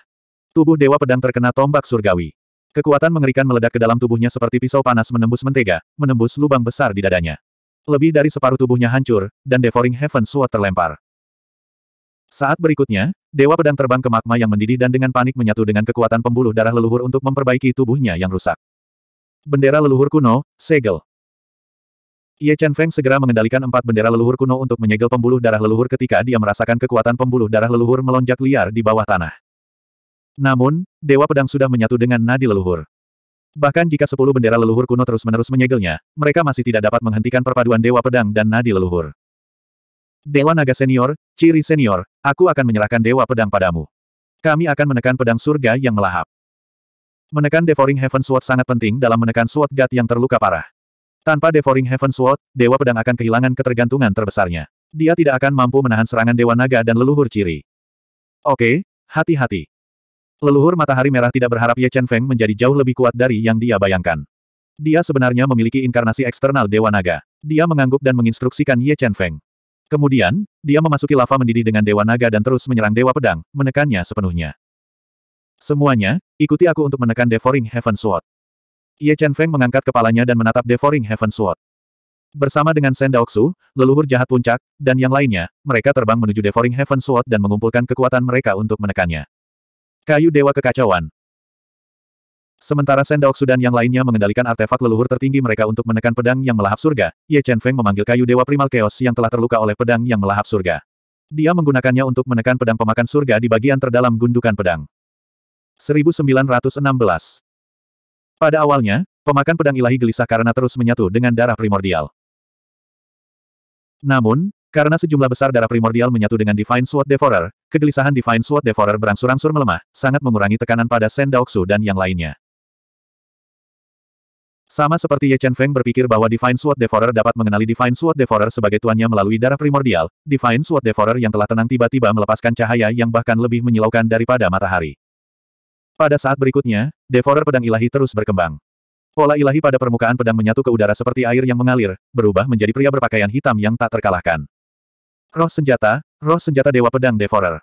Tubuh Dewa Pedang terkena tombak surgawi. Kekuatan mengerikan meledak ke dalam tubuhnya seperti pisau panas menembus mentega, menembus lubang besar di dadanya. Lebih dari separuh tubuhnya hancur, dan Devouring Heaven Sword terlempar. Saat berikutnya, Dewa Pedang terbang ke magma yang mendidih dan dengan panik menyatu dengan kekuatan pembuluh darah leluhur untuk memperbaiki tubuhnya yang rusak. Bendera leluhur kuno, segel. Ye Chen Feng segera mengendalikan empat bendera leluhur kuno untuk menyegel pembuluh darah leluhur ketika dia merasakan kekuatan pembuluh darah leluhur melonjak liar di bawah tanah. Namun, Dewa Pedang sudah menyatu dengan nadi leluhur. Bahkan jika sepuluh bendera leluhur kuno terus-menerus menyegelnya, mereka masih tidak dapat menghentikan perpaduan Dewa Pedang dan Nadi Leluhur. Dewa Naga Senior, Ciri Senior, aku akan menyerahkan Dewa Pedang padamu. Kami akan menekan pedang surga yang melahap. Menekan Devouring Heaven Sword sangat penting dalam menekan Sword God yang terluka parah. Tanpa Devouring Heaven Sword, Dewa Pedang akan kehilangan ketergantungan terbesarnya. Dia tidak akan mampu menahan serangan Dewa Naga dan leluhur ciri. Oke, hati-hati. Leluhur matahari merah tidak berharap Ye Chen Feng menjadi jauh lebih kuat dari yang dia bayangkan. Dia sebenarnya memiliki inkarnasi eksternal Dewa Naga. Dia mengangguk dan menginstruksikan Ye Chen Feng. Kemudian, dia memasuki lava mendidih dengan Dewa Naga dan terus menyerang Dewa Pedang, menekannya sepenuhnya. Semuanya, ikuti aku untuk menekan Devouring Heaven Sword. Ye Chen Feng mengangkat kepalanya dan menatap Devouring Heaven Sword. Bersama dengan Shen Daoksu, leluhur jahat puncak, dan yang lainnya, mereka terbang menuju Devouring Heaven Sword dan mengumpulkan kekuatan mereka untuk menekannya. Kayu Dewa Kekacauan. Sementara Sendaok Sudan yang lainnya mengendalikan artefak leluhur tertinggi mereka untuk menekan pedang yang melahap surga, Ye Chen Feng memanggil kayu Dewa Primal Chaos yang telah terluka oleh pedang yang melahap surga. Dia menggunakannya untuk menekan pedang pemakan surga di bagian terdalam gundukan pedang. 1916 Pada awalnya, pemakan pedang ilahi gelisah karena terus menyatu dengan darah primordial. Namun, karena sejumlah besar darah primordial menyatu dengan Divine Sword Devourer, kegelisahan Divine Sword Devourer berangsur-angsur melemah, sangat mengurangi tekanan pada Sen Daoksu dan yang lainnya. Sama seperti Ye Chen Feng berpikir bahwa Divine Sword Devourer dapat mengenali Divine Sword Devourer sebagai tuannya melalui darah primordial, Divine Sword Devourer yang telah tenang tiba-tiba melepaskan cahaya yang bahkan lebih menyilaukan daripada matahari. Pada saat berikutnya, Devourer pedang ilahi terus berkembang. Pola ilahi pada permukaan pedang menyatu ke udara seperti air yang mengalir, berubah menjadi pria berpakaian hitam yang tak terkalahkan. Roh senjata, roh senjata Dewa Pedang Devorer.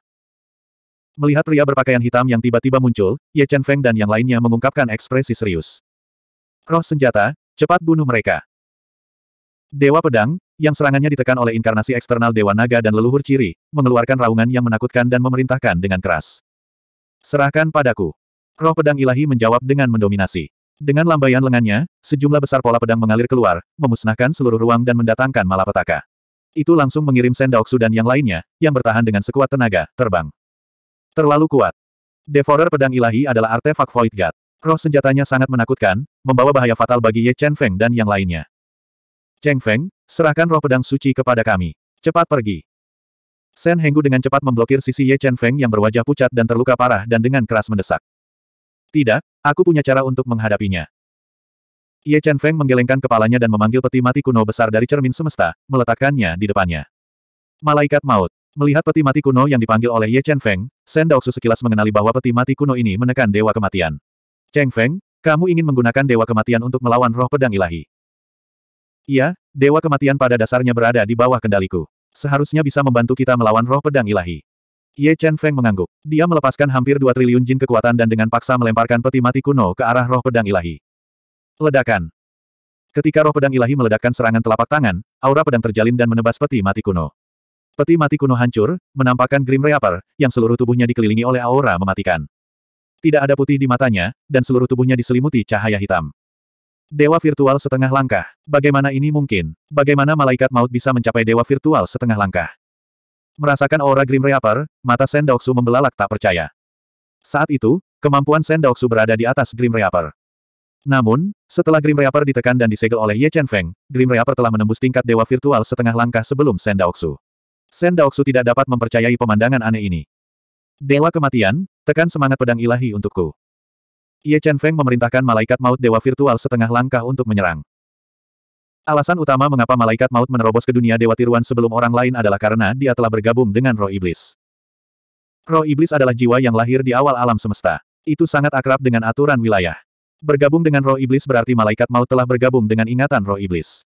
Melihat pria berpakaian hitam yang tiba-tiba muncul, Ye Chen Feng dan yang lainnya mengungkapkan ekspresi serius. Roh senjata, cepat bunuh mereka. Dewa Pedang, yang serangannya ditekan oleh inkarnasi eksternal Dewa Naga dan leluhur ciri, mengeluarkan raungan yang menakutkan dan memerintahkan dengan keras. Serahkan padaku. Roh pedang ilahi menjawab dengan mendominasi. Dengan lambaian lengannya, sejumlah besar pola pedang mengalir keluar, memusnahkan seluruh ruang dan mendatangkan malapetaka itu langsung mengirim Sendaoksu dan yang lainnya, yang bertahan dengan sekuat tenaga, terbang. Terlalu kuat. Devorer pedang ilahi adalah artefak Void God. Roh senjatanya sangat menakutkan, membawa bahaya fatal bagi Ye Chen Feng dan yang lainnya. Cheng Feng, serahkan roh pedang suci kepada kami. Cepat pergi. Sen Henggu dengan cepat memblokir sisi Ye Chen Feng yang berwajah pucat dan terluka parah dan dengan keras mendesak. Tidak, aku punya cara untuk menghadapinya. Ye Chen Feng menggelengkan kepalanya dan memanggil peti mati kuno besar dari cermin semesta, meletakkannya di depannya. Malaikat maut. Melihat peti mati kuno yang dipanggil oleh Ye Chen Feng, Shen Daoxu sekilas mengenali bahwa peti mati kuno ini menekan Dewa Kematian. Cheng Feng, kamu ingin menggunakan Dewa Kematian untuk melawan roh pedang ilahi. Iya, Dewa Kematian pada dasarnya berada di bawah kendaliku. Seharusnya bisa membantu kita melawan roh pedang ilahi. Ye Chen Feng mengangguk. Dia melepaskan hampir dua triliun jin kekuatan dan dengan paksa melemparkan peti mati kuno ke arah roh pedang ilahi. Ledakan. Ketika roh pedang ilahi meledakkan serangan telapak tangan, aura pedang terjalin dan menebas peti mati kuno. Peti mati kuno hancur, menampakkan Grim Reaper, yang seluruh tubuhnya dikelilingi oleh aura mematikan. Tidak ada putih di matanya, dan seluruh tubuhnya diselimuti cahaya hitam. Dewa virtual setengah langkah. Bagaimana ini mungkin? Bagaimana malaikat maut bisa mencapai dewa virtual setengah langkah? Merasakan aura Grim Reaper, mata Sen Daoksu membelalak tak percaya. Saat itu, kemampuan Sen Daoksu berada di atas Grim Reaper. Namun, setelah Grim Reaper ditekan dan disegel oleh Ye Chen Feng, Grim Reaper telah menembus tingkat dewa virtual setengah langkah sebelum Sen Daoksu. Sen Daoksu tidak dapat mempercayai pemandangan aneh ini. Dewa kematian, tekan semangat pedang ilahi untukku. Ye Chen Feng memerintahkan malaikat maut dewa virtual setengah langkah untuk menyerang. Alasan utama mengapa malaikat maut menerobos ke dunia dewa tiruan sebelum orang lain adalah karena dia telah bergabung dengan roh iblis. Roh iblis adalah jiwa yang lahir di awal alam semesta. Itu sangat akrab dengan aturan wilayah. Bergabung dengan roh iblis berarti malaikat maut telah bergabung dengan ingatan roh iblis.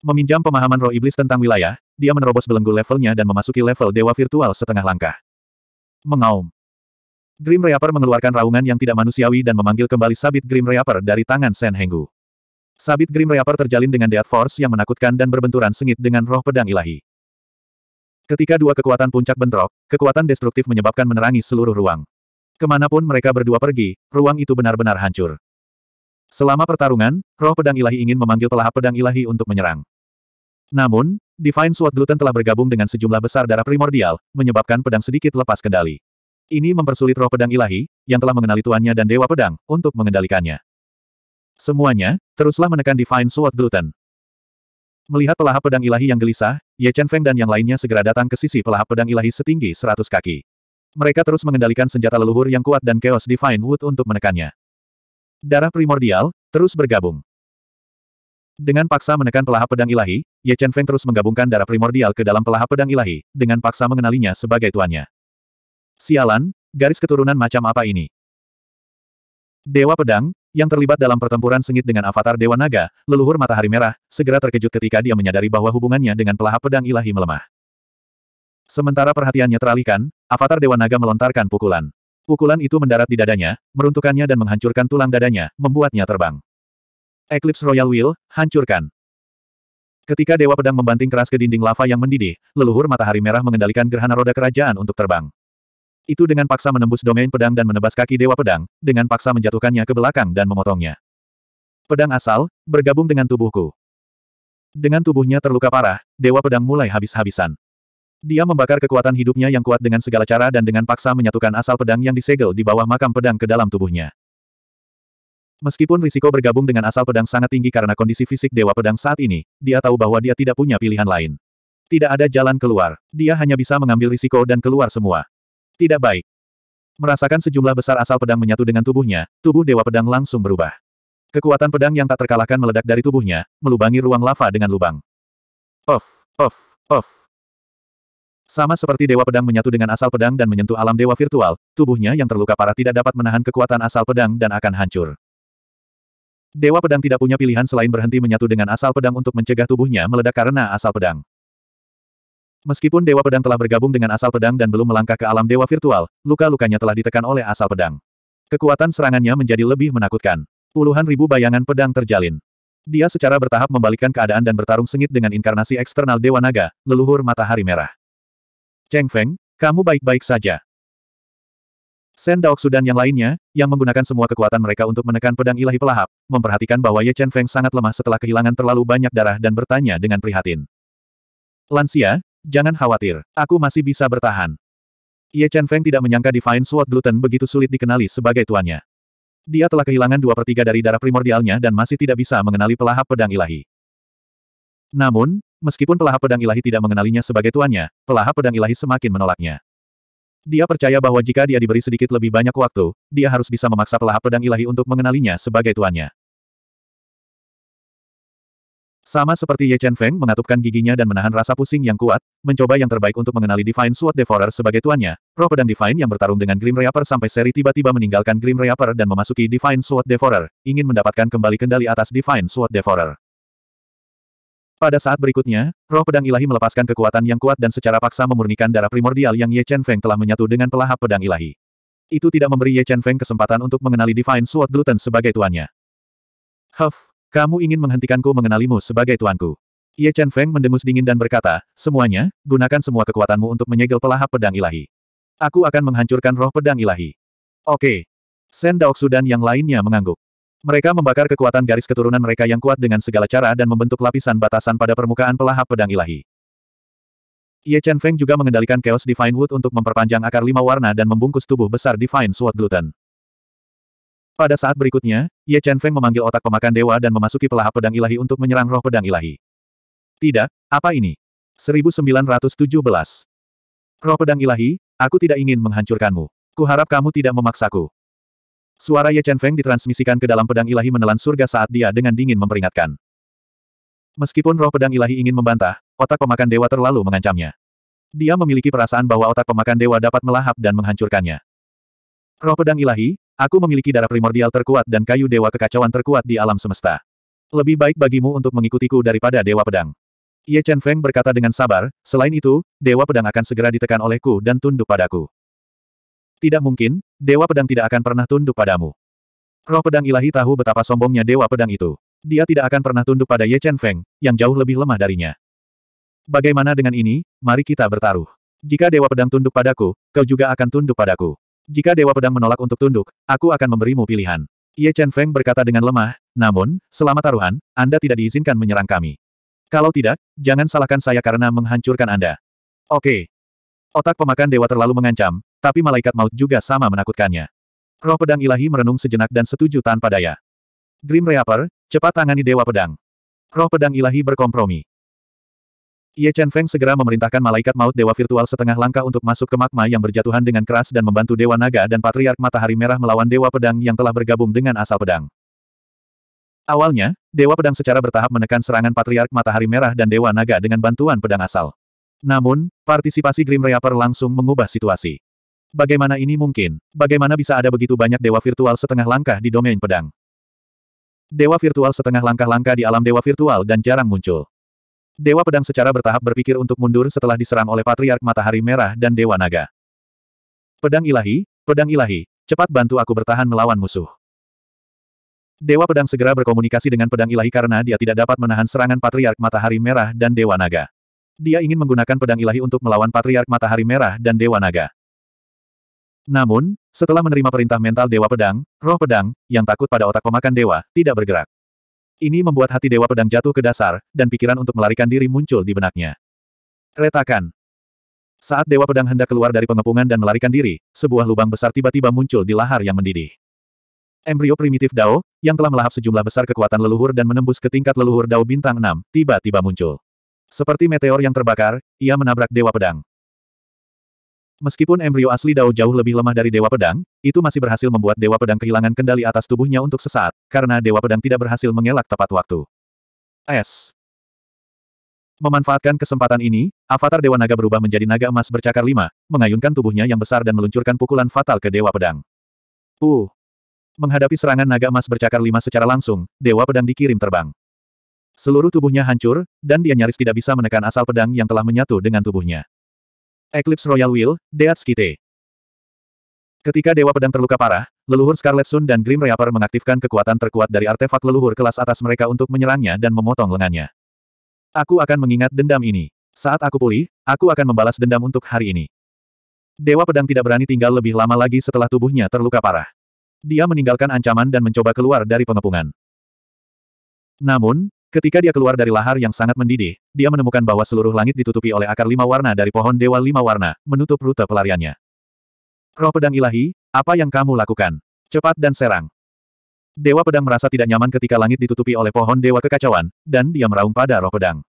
Meminjam pemahaman roh iblis tentang wilayah, dia menerobos belenggu levelnya dan memasuki level dewa virtual setengah langkah. Mengaum. Grim Reaper mengeluarkan raungan yang tidak manusiawi dan memanggil kembali sabit Grim Reaper dari tangan Sen Henggu. Sabit Grim Reaper terjalin dengan Death Force yang menakutkan dan berbenturan sengit dengan roh pedang ilahi. Ketika dua kekuatan puncak bentrok, kekuatan destruktif menyebabkan menerangi seluruh ruang. Kemanapun mereka berdua pergi, ruang itu benar-benar hancur. Selama pertarungan, roh pedang ilahi ingin memanggil pelahap pedang ilahi untuk menyerang. Namun, Divine Sword Gluten telah bergabung dengan sejumlah besar darah primordial, menyebabkan pedang sedikit lepas kendali. Ini mempersulit roh pedang ilahi, yang telah mengenali tuannya dan dewa pedang, untuk mengendalikannya. Semuanya, teruslah menekan Divine Sword Gluten. Melihat pelahap pedang ilahi yang gelisah, Ye Chen Feng dan yang lainnya segera datang ke sisi pelahap pedang ilahi setinggi 100 kaki. Mereka terus mengendalikan senjata leluhur yang kuat dan Chaos Divine Wood untuk menekannya. Darah primordial, terus bergabung. Dengan paksa menekan pelahap pedang ilahi, Ye Chen Feng terus menggabungkan darah primordial ke dalam pelahap pedang ilahi, dengan paksa mengenalinya sebagai tuannya. Sialan, garis keturunan macam apa ini? Dewa Pedang, yang terlibat dalam pertempuran sengit dengan avatar Dewa Naga, leluhur matahari merah, segera terkejut ketika dia menyadari bahwa hubungannya dengan pelahap pedang ilahi melemah. Sementara perhatiannya teralihkan, avatar Dewa Naga melontarkan pukulan. Pukulan itu mendarat di dadanya, meruntuhkannya dan menghancurkan tulang dadanya, membuatnya terbang. Eclipse Royal Wheel, hancurkan. Ketika Dewa Pedang membanting keras ke dinding lava yang mendidih, leluhur matahari merah mengendalikan gerhana roda kerajaan untuk terbang. Itu dengan paksa menembus domain pedang dan menebas kaki Dewa Pedang, dengan paksa menjatuhkannya ke belakang dan memotongnya. Pedang asal, bergabung dengan tubuhku. Dengan tubuhnya terluka parah, Dewa Pedang mulai habis-habisan. Dia membakar kekuatan hidupnya yang kuat dengan segala cara dan dengan paksa menyatukan asal pedang yang disegel di bawah makam pedang ke dalam tubuhnya. Meskipun risiko bergabung dengan asal pedang sangat tinggi karena kondisi fisik Dewa Pedang saat ini, dia tahu bahwa dia tidak punya pilihan lain. Tidak ada jalan keluar, dia hanya bisa mengambil risiko dan keluar semua. Tidak baik. Merasakan sejumlah besar asal pedang menyatu dengan tubuhnya, tubuh Dewa Pedang langsung berubah. Kekuatan pedang yang tak terkalahkan meledak dari tubuhnya, melubangi ruang lava dengan lubang. Off, off, off. Sama seperti Dewa Pedang menyatu dengan asal pedang dan menyentuh alam Dewa Virtual, tubuhnya yang terluka parah tidak dapat menahan kekuatan asal pedang dan akan hancur. Dewa Pedang tidak punya pilihan selain berhenti menyatu dengan asal pedang untuk mencegah tubuhnya meledak karena asal pedang. Meskipun Dewa Pedang telah bergabung dengan asal pedang dan belum melangkah ke alam Dewa Virtual, luka-lukanya telah ditekan oleh asal pedang. Kekuatan serangannya menjadi lebih menakutkan. Puluhan ribu bayangan pedang terjalin. Dia secara bertahap membalikkan keadaan dan bertarung sengit dengan inkarnasi eksternal Dewa Naga, leluhur matahari merah. Cheng Feng, kamu baik-baik saja. Sen Daoksu dan yang lainnya, yang menggunakan semua kekuatan mereka untuk menekan pedang ilahi pelahap, memperhatikan bahwa Ye Chen Feng sangat lemah setelah kehilangan terlalu banyak darah dan bertanya dengan prihatin. Lansia, jangan khawatir, aku masih bisa bertahan. Ye Chen Feng tidak menyangka Divine Sword Gluten begitu sulit dikenali sebagai tuannya. Dia telah kehilangan dua per tiga dari darah primordialnya dan masih tidak bisa mengenali pelahap pedang ilahi. Namun, meskipun pelahap pedang ilahi tidak mengenalinya sebagai tuannya, pelahap pedang ilahi semakin menolaknya. Dia percaya bahwa jika dia diberi sedikit lebih banyak waktu, dia harus bisa memaksa pelahap pedang ilahi untuk mengenalinya sebagai tuannya. Sama seperti Ye Chen Feng mengatupkan giginya dan menahan rasa pusing yang kuat, mencoba yang terbaik untuk mengenali Divine Sword Devourer sebagai tuannya, roh pedang Divine yang bertarung dengan Grim Reaper sampai seri tiba-tiba meninggalkan Grim Reaper dan memasuki Divine Sword Devourer, ingin mendapatkan kembali kendali atas Divine Sword Devourer. Pada saat berikutnya, roh pedang ilahi melepaskan kekuatan yang kuat dan secara paksa memurnikan darah primordial yang Ye Chen Feng telah menyatu dengan pelahap pedang ilahi. Itu tidak memberi Ye Chen Feng kesempatan untuk mengenali Divine Sword Gluten sebagai tuannya. Huff, kamu ingin menghentikanku mengenalimu sebagai tuanku. Ye Chen Feng mendengus dingin dan berkata, semuanya, gunakan semua kekuatanmu untuk menyegel pelahap pedang ilahi. Aku akan menghancurkan roh pedang ilahi. Oke. Sen Daoksu dan yang lainnya mengangguk. Mereka membakar kekuatan garis keturunan mereka yang kuat dengan segala cara dan membentuk lapisan batasan pada permukaan pelahap pedang ilahi. Ye Chen Feng juga mengendalikan Chaos Divine Wood untuk memperpanjang akar lima warna dan membungkus tubuh besar Divine Sword Gluten. Pada saat berikutnya, Ye Chen Feng memanggil otak pemakan dewa dan memasuki pelahap pedang ilahi untuk menyerang roh pedang ilahi. Tidak, apa ini? 1917. Roh pedang ilahi, aku tidak ingin menghancurkanmu. Kuharap kamu tidak memaksaku. Suara Ye Chen Feng ditransmisikan ke dalam pedang ilahi menelan surga saat dia dengan dingin memperingatkan. Meskipun roh pedang ilahi ingin membantah, otak pemakan dewa terlalu mengancamnya. Dia memiliki perasaan bahwa otak pemakan dewa dapat melahap dan menghancurkannya. Roh pedang ilahi, aku memiliki darah primordial terkuat dan kayu dewa kekacauan terkuat di alam semesta. Lebih baik bagimu untuk mengikutiku daripada dewa pedang. Ye Chen Feng berkata dengan sabar, selain itu, dewa pedang akan segera ditekan olehku dan tunduk padaku. Tidak mungkin, Dewa Pedang tidak akan pernah tunduk padamu. Roh Pedang Ilahi tahu betapa sombongnya Dewa Pedang itu. Dia tidak akan pernah tunduk pada Ye Chen Feng, yang jauh lebih lemah darinya. Bagaimana dengan ini, mari kita bertaruh. Jika Dewa Pedang tunduk padaku, kau juga akan tunduk padaku. Jika Dewa Pedang menolak untuk tunduk, aku akan memberimu pilihan. Ye Chen Feng berkata dengan lemah, namun, selama taruhan, Anda tidak diizinkan menyerang kami. Kalau tidak, jangan salahkan saya karena menghancurkan Anda. Oke. Otak pemakan dewa terlalu mengancam, tapi malaikat maut juga sama menakutkannya. Roh pedang ilahi merenung sejenak dan setuju tanpa daya. Grim Reaper, cepat tangani Dewa Pedang. Roh pedang ilahi berkompromi. Ye Chen Feng segera memerintahkan malaikat maut dewa virtual setengah langkah untuk masuk ke magma yang berjatuhan dengan keras dan membantu dewa naga dan patriark matahari merah melawan dewa pedang yang telah bergabung dengan asal pedang. Awalnya, dewa pedang secara bertahap menekan serangan patriark matahari merah dan dewa naga dengan bantuan pedang asal. Namun, partisipasi Grim Reaper langsung mengubah situasi. Bagaimana ini mungkin? Bagaimana bisa ada begitu banyak dewa virtual setengah langkah di domain pedang? Dewa virtual setengah langkah-langkah di alam dewa virtual dan jarang muncul. Dewa pedang secara bertahap berpikir untuk mundur setelah diserang oleh Patriark Matahari Merah dan Dewa Naga. Pedang ilahi, pedang ilahi, cepat bantu aku bertahan melawan musuh. Dewa pedang segera berkomunikasi dengan pedang ilahi karena dia tidak dapat menahan serangan Patriark Matahari Merah dan Dewa Naga. Dia ingin menggunakan pedang ilahi untuk melawan Patriark Matahari Merah dan Dewa Naga. Namun, setelah menerima perintah mental Dewa Pedang, roh pedang, yang takut pada otak pemakan dewa, tidak bergerak. Ini membuat hati Dewa Pedang jatuh ke dasar, dan pikiran untuk melarikan diri muncul di benaknya. Retakan. Saat Dewa Pedang hendak keluar dari pengepungan dan melarikan diri, sebuah lubang besar tiba-tiba muncul di lahar yang mendidih. Embrio primitif Dao, yang telah melahap sejumlah besar kekuatan leluhur dan menembus ke tingkat leluhur Dao bintang 6, tiba-tiba muncul. Seperti meteor yang terbakar, ia menabrak Dewa Pedang. Meskipun embrio asli Dao jauh lebih lemah dari Dewa Pedang, itu masih berhasil membuat Dewa Pedang kehilangan kendali atas tubuhnya untuk sesaat, karena Dewa Pedang tidak berhasil mengelak tepat waktu. S. Memanfaatkan kesempatan ini, avatar Dewa Naga berubah menjadi naga emas bercakar lima, mengayunkan tubuhnya yang besar dan meluncurkan pukulan fatal ke Dewa Pedang. Uh. Menghadapi serangan naga emas bercakar lima secara langsung, Dewa Pedang dikirim terbang. Seluruh tubuhnya hancur, dan dia nyaris tidak bisa menekan asal pedang yang telah menyatu dengan tubuhnya. Eclipse Royal Wheel, Skite. Ketika Dewa Pedang terluka parah, leluhur Scarlet Sun dan Grim Reaper mengaktifkan kekuatan terkuat dari artefak leluhur kelas atas mereka untuk menyerangnya dan memotong lengannya. Aku akan mengingat dendam ini. Saat aku pulih, aku akan membalas dendam untuk hari ini. Dewa Pedang tidak berani tinggal lebih lama lagi setelah tubuhnya terluka parah. Dia meninggalkan ancaman dan mencoba keluar dari pengepungan. Namun, Ketika dia keluar dari lahar yang sangat mendidih, dia menemukan bahwa seluruh langit ditutupi oleh akar lima warna dari pohon dewa lima warna, menutup rute pelariannya. Roh pedang ilahi, apa yang kamu lakukan? Cepat dan serang. Dewa pedang merasa tidak nyaman ketika langit ditutupi oleh pohon dewa kekacauan, dan dia meraung pada roh pedang.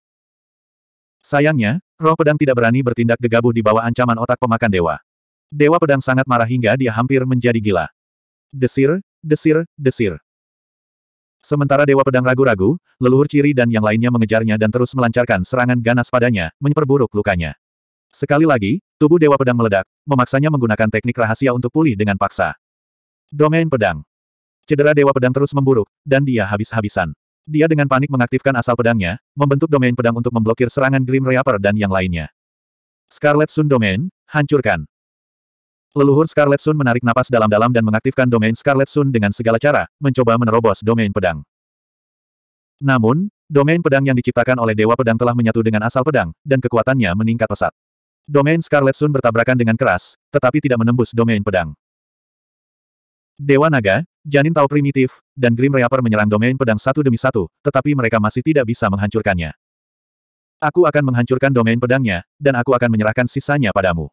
Sayangnya, roh pedang tidak berani bertindak gegabah di bawah ancaman otak pemakan dewa. Dewa pedang sangat marah hingga dia hampir menjadi gila. Desir, desir, desir. Sementara Dewa Pedang ragu-ragu, leluhur ciri dan yang lainnya mengejarnya dan terus melancarkan serangan ganas padanya, memperburuk lukanya. Sekali lagi, tubuh Dewa Pedang meledak, memaksanya menggunakan teknik rahasia untuk pulih dengan paksa. Domain Pedang Cedera Dewa Pedang terus memburuk, dan dia habis-habisan. Dia dengan panik mengaktifkan asal pedangnya, membentuk domain pedang untuk memblokir serangan Grim Reaper dan yang lainnya. Scarlet Sun Domain, hancurkan. Leluhur Scarlet Sun menarik napas dalam-dalam dan mengaktifkan domain Scarlet Sun dengan segala cara, mencoba menerobos domain pedang. Namun, domain pedang yang diciptakan oleh Dewa Pedang telah menyatu dengan asal pedang, dan kekuatannya meningkat pesat. Domain Scarlet Sun bertabrakan dengan keras, tetapi tidak menembus domain pedang. Dewa Naga, Janin Tau Primitif, dan Grim Reaper menyerang domain pedang satu demi satu, tetapi mereka masih tidak bisa menghancurkannya. Aku akan menghancurkan domain pedangnya, dan aku akan menyerahkan sisanya padamu.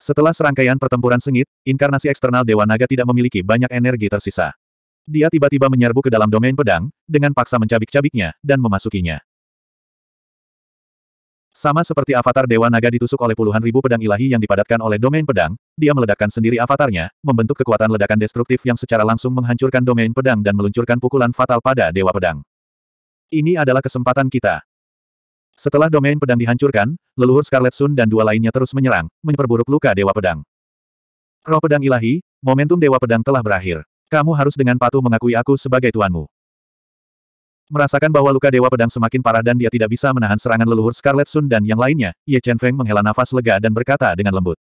Setelah serangkaian pertempuran sengit, inkarnasi eksternal Dewa Naga tidak memiliki banyak energi tersisa. Dia tiba-tiba menyerbu ke dalam domain pedang, dengan paksa mencabik-cabiknya, dan memasukinya. Sama seperti avatar Dewa Naga ditusuk oleh puluhan ribu pedang ilahi yang dipadatkan oleh domain pedang, dia meledakkan sendiri avatarnya, membentuk kekuatan ledakan destruktif yang secara langsung menghancurkan domain pedang dan meluncurkan pukulan fatal pada Dewa Pedang. Ini adalah kesempatan kita. Setelah domain pedang dihancurkan, leluhur Scarlet Sun dan dua lainnya terus menyerang, memperburuk luka Dewa Pedang. Roh Pedang Ilahi, momentum Dewa Pedang telah berakhir. Kamu harus dengan patuh mengakui aku sebagai tuanmu. Merasakan bahwa luka Dewa Pedang semakin parah dan dia tidak bisa menahan serangan leluhur Scarlet Sun dan yang lainnya, Ye Chen Feng menghela nafas lega dan berkata dengan lembut.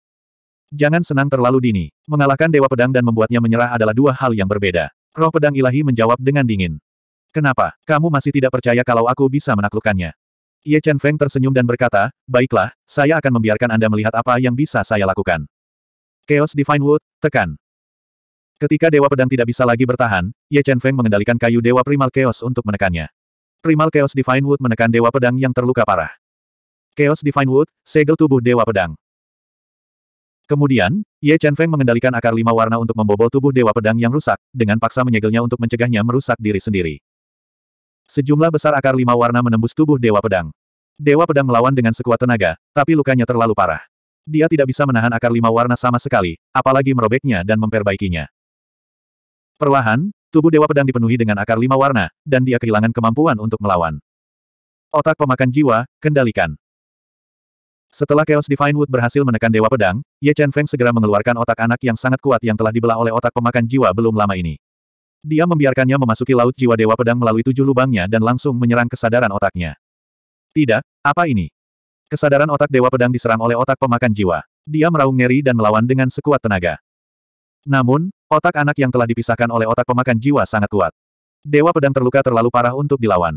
Jangan senang terlalu dini. Mengalahkan Dewa Pedang dan membuatnya menyerah adalah dua hal yang berbeda. Roh Pedang Ilahi menjawab dengan dingin. Kenapa? Kamu masih tidak percaya kalau aku bisa menaklukkannya? Ye Chen Feng tersenyum dan berkata, baiklah, saya akan membiarkan Anda melihat apa yang bisa saya lakukan. Chaos Divine Wood, tekan. Ketika Dewa Pedang tidak bisa lagi bertahan, Ye Chen Feng mengendalikan kayu Dewa Primal Chaos untuk menekannya. Primal Chaos Divine Wood menekan Dewa Pedang yang terluka parah. Chaos Divine Wood, segel tubuh Dewa Pedang. Kemudian, Ye Chen Feng mengendalikan akar lima warna untuk membobol tubuh Dewa Pedang yang rusak, dengan paksa menyegelnya untuk mencegahnya merusak diri sendiri. Sejumlah besar akar lima warna menembus tubuh Dewa Pedang. Dewa Pedang melawan dengan sekuat tenaga, tapi lukanya terlalu parah. Dia tidak bisa menahan akar lima warna sama sekali, apalagi merobeknya dan memperbaikinya. Perlahan, tubuh Dewa Pedang dipenuhi dengan akar lima warna, dan dia kehilangan kemampuan untuk melawan. Otak pemakan jiwa, kendalikan. Setelah Chaos Divine Wood berhasil menekan Dewa Pedang, Ye Chen Feng segera mengeluarkan otak anak yang sangat kuat yang telah dibelah oleh otak pemakan jiwa belum lama ini. Dia membiarkannya memasuki laut jiwa dewa pedang melalui tujuh lubangnya dan langsung menyerang kesadaran otaknya. Tidak, apa ini? Kesadaran otak dewa pedang diserang oleh otak pemakan jiwa. Dia meraung ngeri dan melawan dengan sekuat tenaga. Namun, otak anak yang telah dipisahkan oleh otak pemakan jiwa sangat kuat. Dewa pedang terluka terlalu parah untuk dilawan.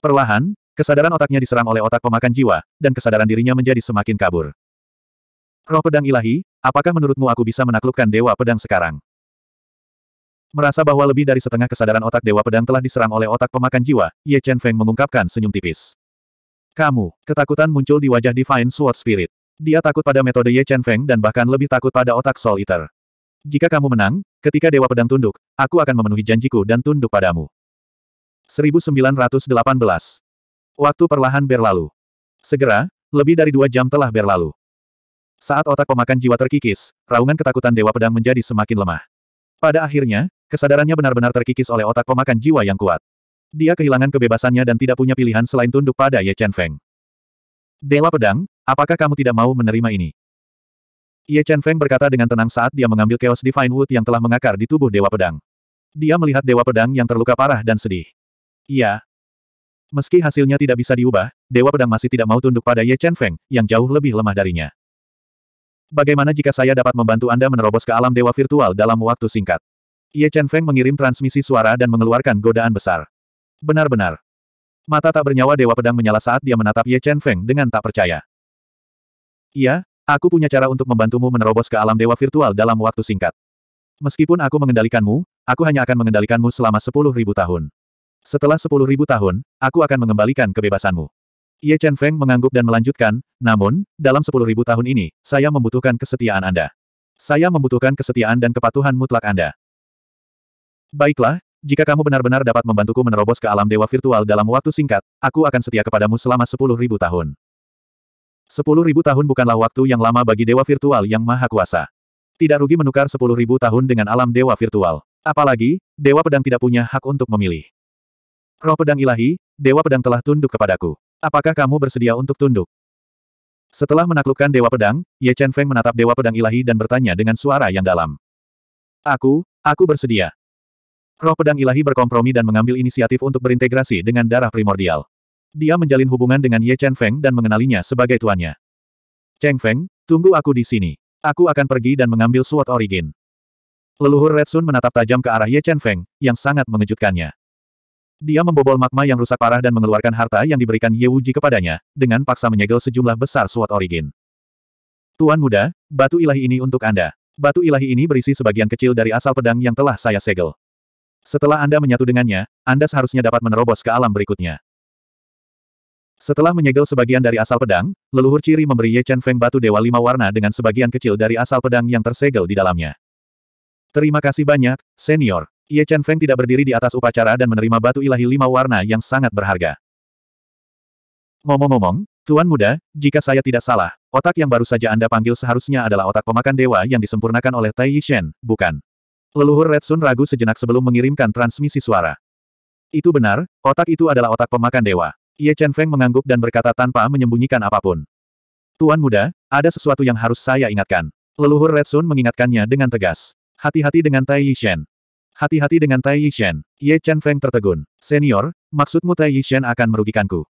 Perlahan, kesadaran otaknya diserang oleh otak pemakan jiwa, dan kesadaran dirinya menjadi semakin kabur. Roh pedang ilahi, apakah menurutmu aku bisa menaklukkan dewa pedang sekarang? Merasa bahwa lebih dari setengah kesadaran otak Dewa Pedang telah diserang oleh otak pemakan jiwa, Ye Chen Feng mengungkapkan senyum tipis. Kamu, ketakutan muncul di wajah Divine Sword Spirit. Dia takut pada metode Ye Chen Feng dan bahkan lebih takut pada otak Soul Eater. Jika kamu menang, ketika Dewa Pedang tunduk, aku akan memenuhi janjiku dan tunduk padamu. 1918 Waktu perlahan berlalu. Segera, lebih dari dua jam telah berlalu. Saat otak pemakan jiwa terkikis, raungan ketakutan Dewa Pedang menjadi semakin lemah. Pada akhirnya, Kesadarannya benar-benar terkikis oleh otak pemakan jiwa yang kuat. Dia kehilangan kebebasannya dan tidak punya pilihan selain tunduk pada Ye Chen Feng. Dewa Pedang, apakah kamu tidak mau menerima ini? Ye Chen Feng berkata dengan tenang saat dia mengambil Chaos Divine Wood yang telah mengakar di tubuh Dewa Pedang. Dia melihat Dewa Pedang yang terluka parah dan sedih. Iya. Meski hasilnya tidak bisa diubah, Dewa Pedang masih tidak mau tunduk pada Ye Chen Feng, yang jauh lebih lemah darinya. Bagaimana jika saya dapat membantu Anda menerobos ke alam dewa virtual dalam waktu singkat? Ye Chen Feng mengirim transmisi suara dan mengeluarkan godaan besar. Benar-benar. Mata tak bernyawa Dewa Pedang menyala saat dia menatap Ye Chen Feng dengan tak percaya. Iya, aku punya cara untuk membantumu menerobos ke alam dewa virtual dalam waktu singkat. Meskipun aku mengendalikanmu, aku hanya akan mengendalikanmu selama sepuluh ribu tahun. Setelah sepuluh ribu tahun, aku akan mengembalikan kebebasanmu. Ye Chen Feng mengangguk dan melanjutkan, namun, dalam sepuluh ribu tahun ini, saya membutuhkan kesetiaan Anda. Saya membutuhkan kesetiaan dan kepatuhan mutlak Anda. Baiklah, jika kamu benar-benar dapat membantuku menerobos ke alam dewa virtual dalam waktu singkat, aku akan setia kepadamu selama sepuluh ribu tahun. Sepuluh ribu tahun bukanlah waktu yang lama bagi dewa virtual yang maha kuasa. Tidak rugi menukar sepuluh ribu tahun dengan alam dewa virtual. Apalagi, dewa pedang tidak punya hak untuk memilih. Roh pedang ilahi, dewa pedang telah tunduk kepadaku. Apakah kamu bersedia untuk tunduk? Setelah menaklukkan dewa pedang, Ye Chen Feng menatap dewa pedang ilahi dan bertanya dengan suara yang dalam. Aku, aku bersedia. Roh pedang ilahi berkompromi dan mengambil inisiatif untuk berintegrasi dengan darah primordial. Dia menjalin hubungan dengan Ye Chen Feng dan mengenalinya sebagai tuannya. Cheng Feng, tunggu aku di sini. Aku akan pergi dan mengambil Sword Origin. Leluhur Red Sun menatap tajam ke arah Ye Chen Feng, yang sangat mengejutkannya. Dia membobol magma yang rusak parah dan mengeluarkan harta yang diberikan Ye Wuji kepadanya, dengan paksa menyegel sejumlah besar Sword Origin. Tuan muda, batu ilahi ini untuk Anda. Batu ilahi ini berisi sebagian kecil dari asal pedang yang telah saya segel. Setelah Anda menyatu dengannya, Anda seharusnya dapat menerobos ke alam berikutnya. Setelah menyegel sebagian dari asal pedang, leluhur ciri memberi Ye Chen Feng batu dewa lima warna dengan sebagian kecil dari asal pedang yang tersegel di dalamnya. Terima kasih banyak, senior. Ye Chen Feng tidak berdiri di atas upacara dan menerima batu ilahi lima warna yang sangat berharga. Ngomong-ngomong, Tuan Muda, jika saya tidak salah, otak yang baru saja Anda panggil seharusnya adalah otak pemakan dewa yang disempurnakan oleh Tai Shen, bukan? Leluhur Red Sun ragu sejenak sebelum mengirimkan transmisi suara. Itu benar, otak itu adalah otak pemakan dewa. Ye Chen Feng mengangguk dan berkata tanpa menyembunyikan apapun. Tuan muda, ada sesuatu yang harus saya ingatkan. Leluhur Red Sun mengingatkannya dengan tegas. Hati-hati dengan Tai Shen. Hati-hati dengan Tai Shen. Ye Chen Feng tertegun. Senior, maksudmu Tai Shen akan merugikanku.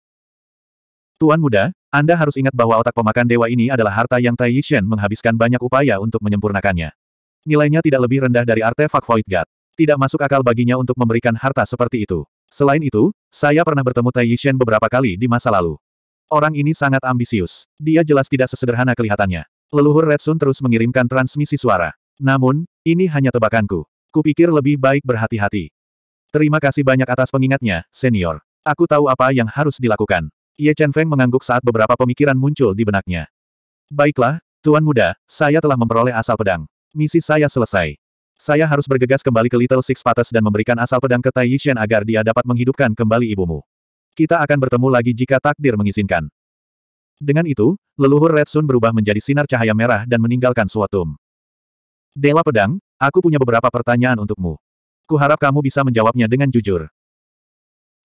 Tuan muda, Anda harus ingat bahwa otak pemakan dewa ini adalah harta yang Tai Shen menghabiskan banyak upaya untuk menyempurnakannya. Nilainya tidak lebih rendah dari artefak Void God. Tidak masuk akal baginya untuk memberikan harta seperti itu. Selain itu, saya pernah bertemu Tai Yishen beberapa kali di masa lalu. Orang ini sangat ambisius. Dia jelas tidak sesederhana kelihatannya. Leluhur Red Sun terus mengirimkan transmisi suara. Namun, ini hanya tebakanku. Kupikir lebih baik berhati-hati. Terima kasih banyak atas pengingatnya, senior. Aku tahu apa yang harus dilakukan. Ye Chen Feng mengangguk saat beberapa pemikiran muncul di benaknya. Baiklah, Tuan Muda, saya telah memperoleh asal pedang. Misi saya selesai. Saya harus bergegas kembali ke Little Six Patas dan memberikan asal pedang ke Tai Yishen agar dia dapat menghidupkan kembali ibumu. Kita akan bertemu lagi jika takdir mengizinkan. Dengan itu, leluhur Red Sun berubah menjadi sinar cahaya merah dan meninggalkan Suatum. Dewa Pedang, aku punya beberapa pertanyaan untukmu. Kuharap kamu bisa menjawabnya dengan jujur.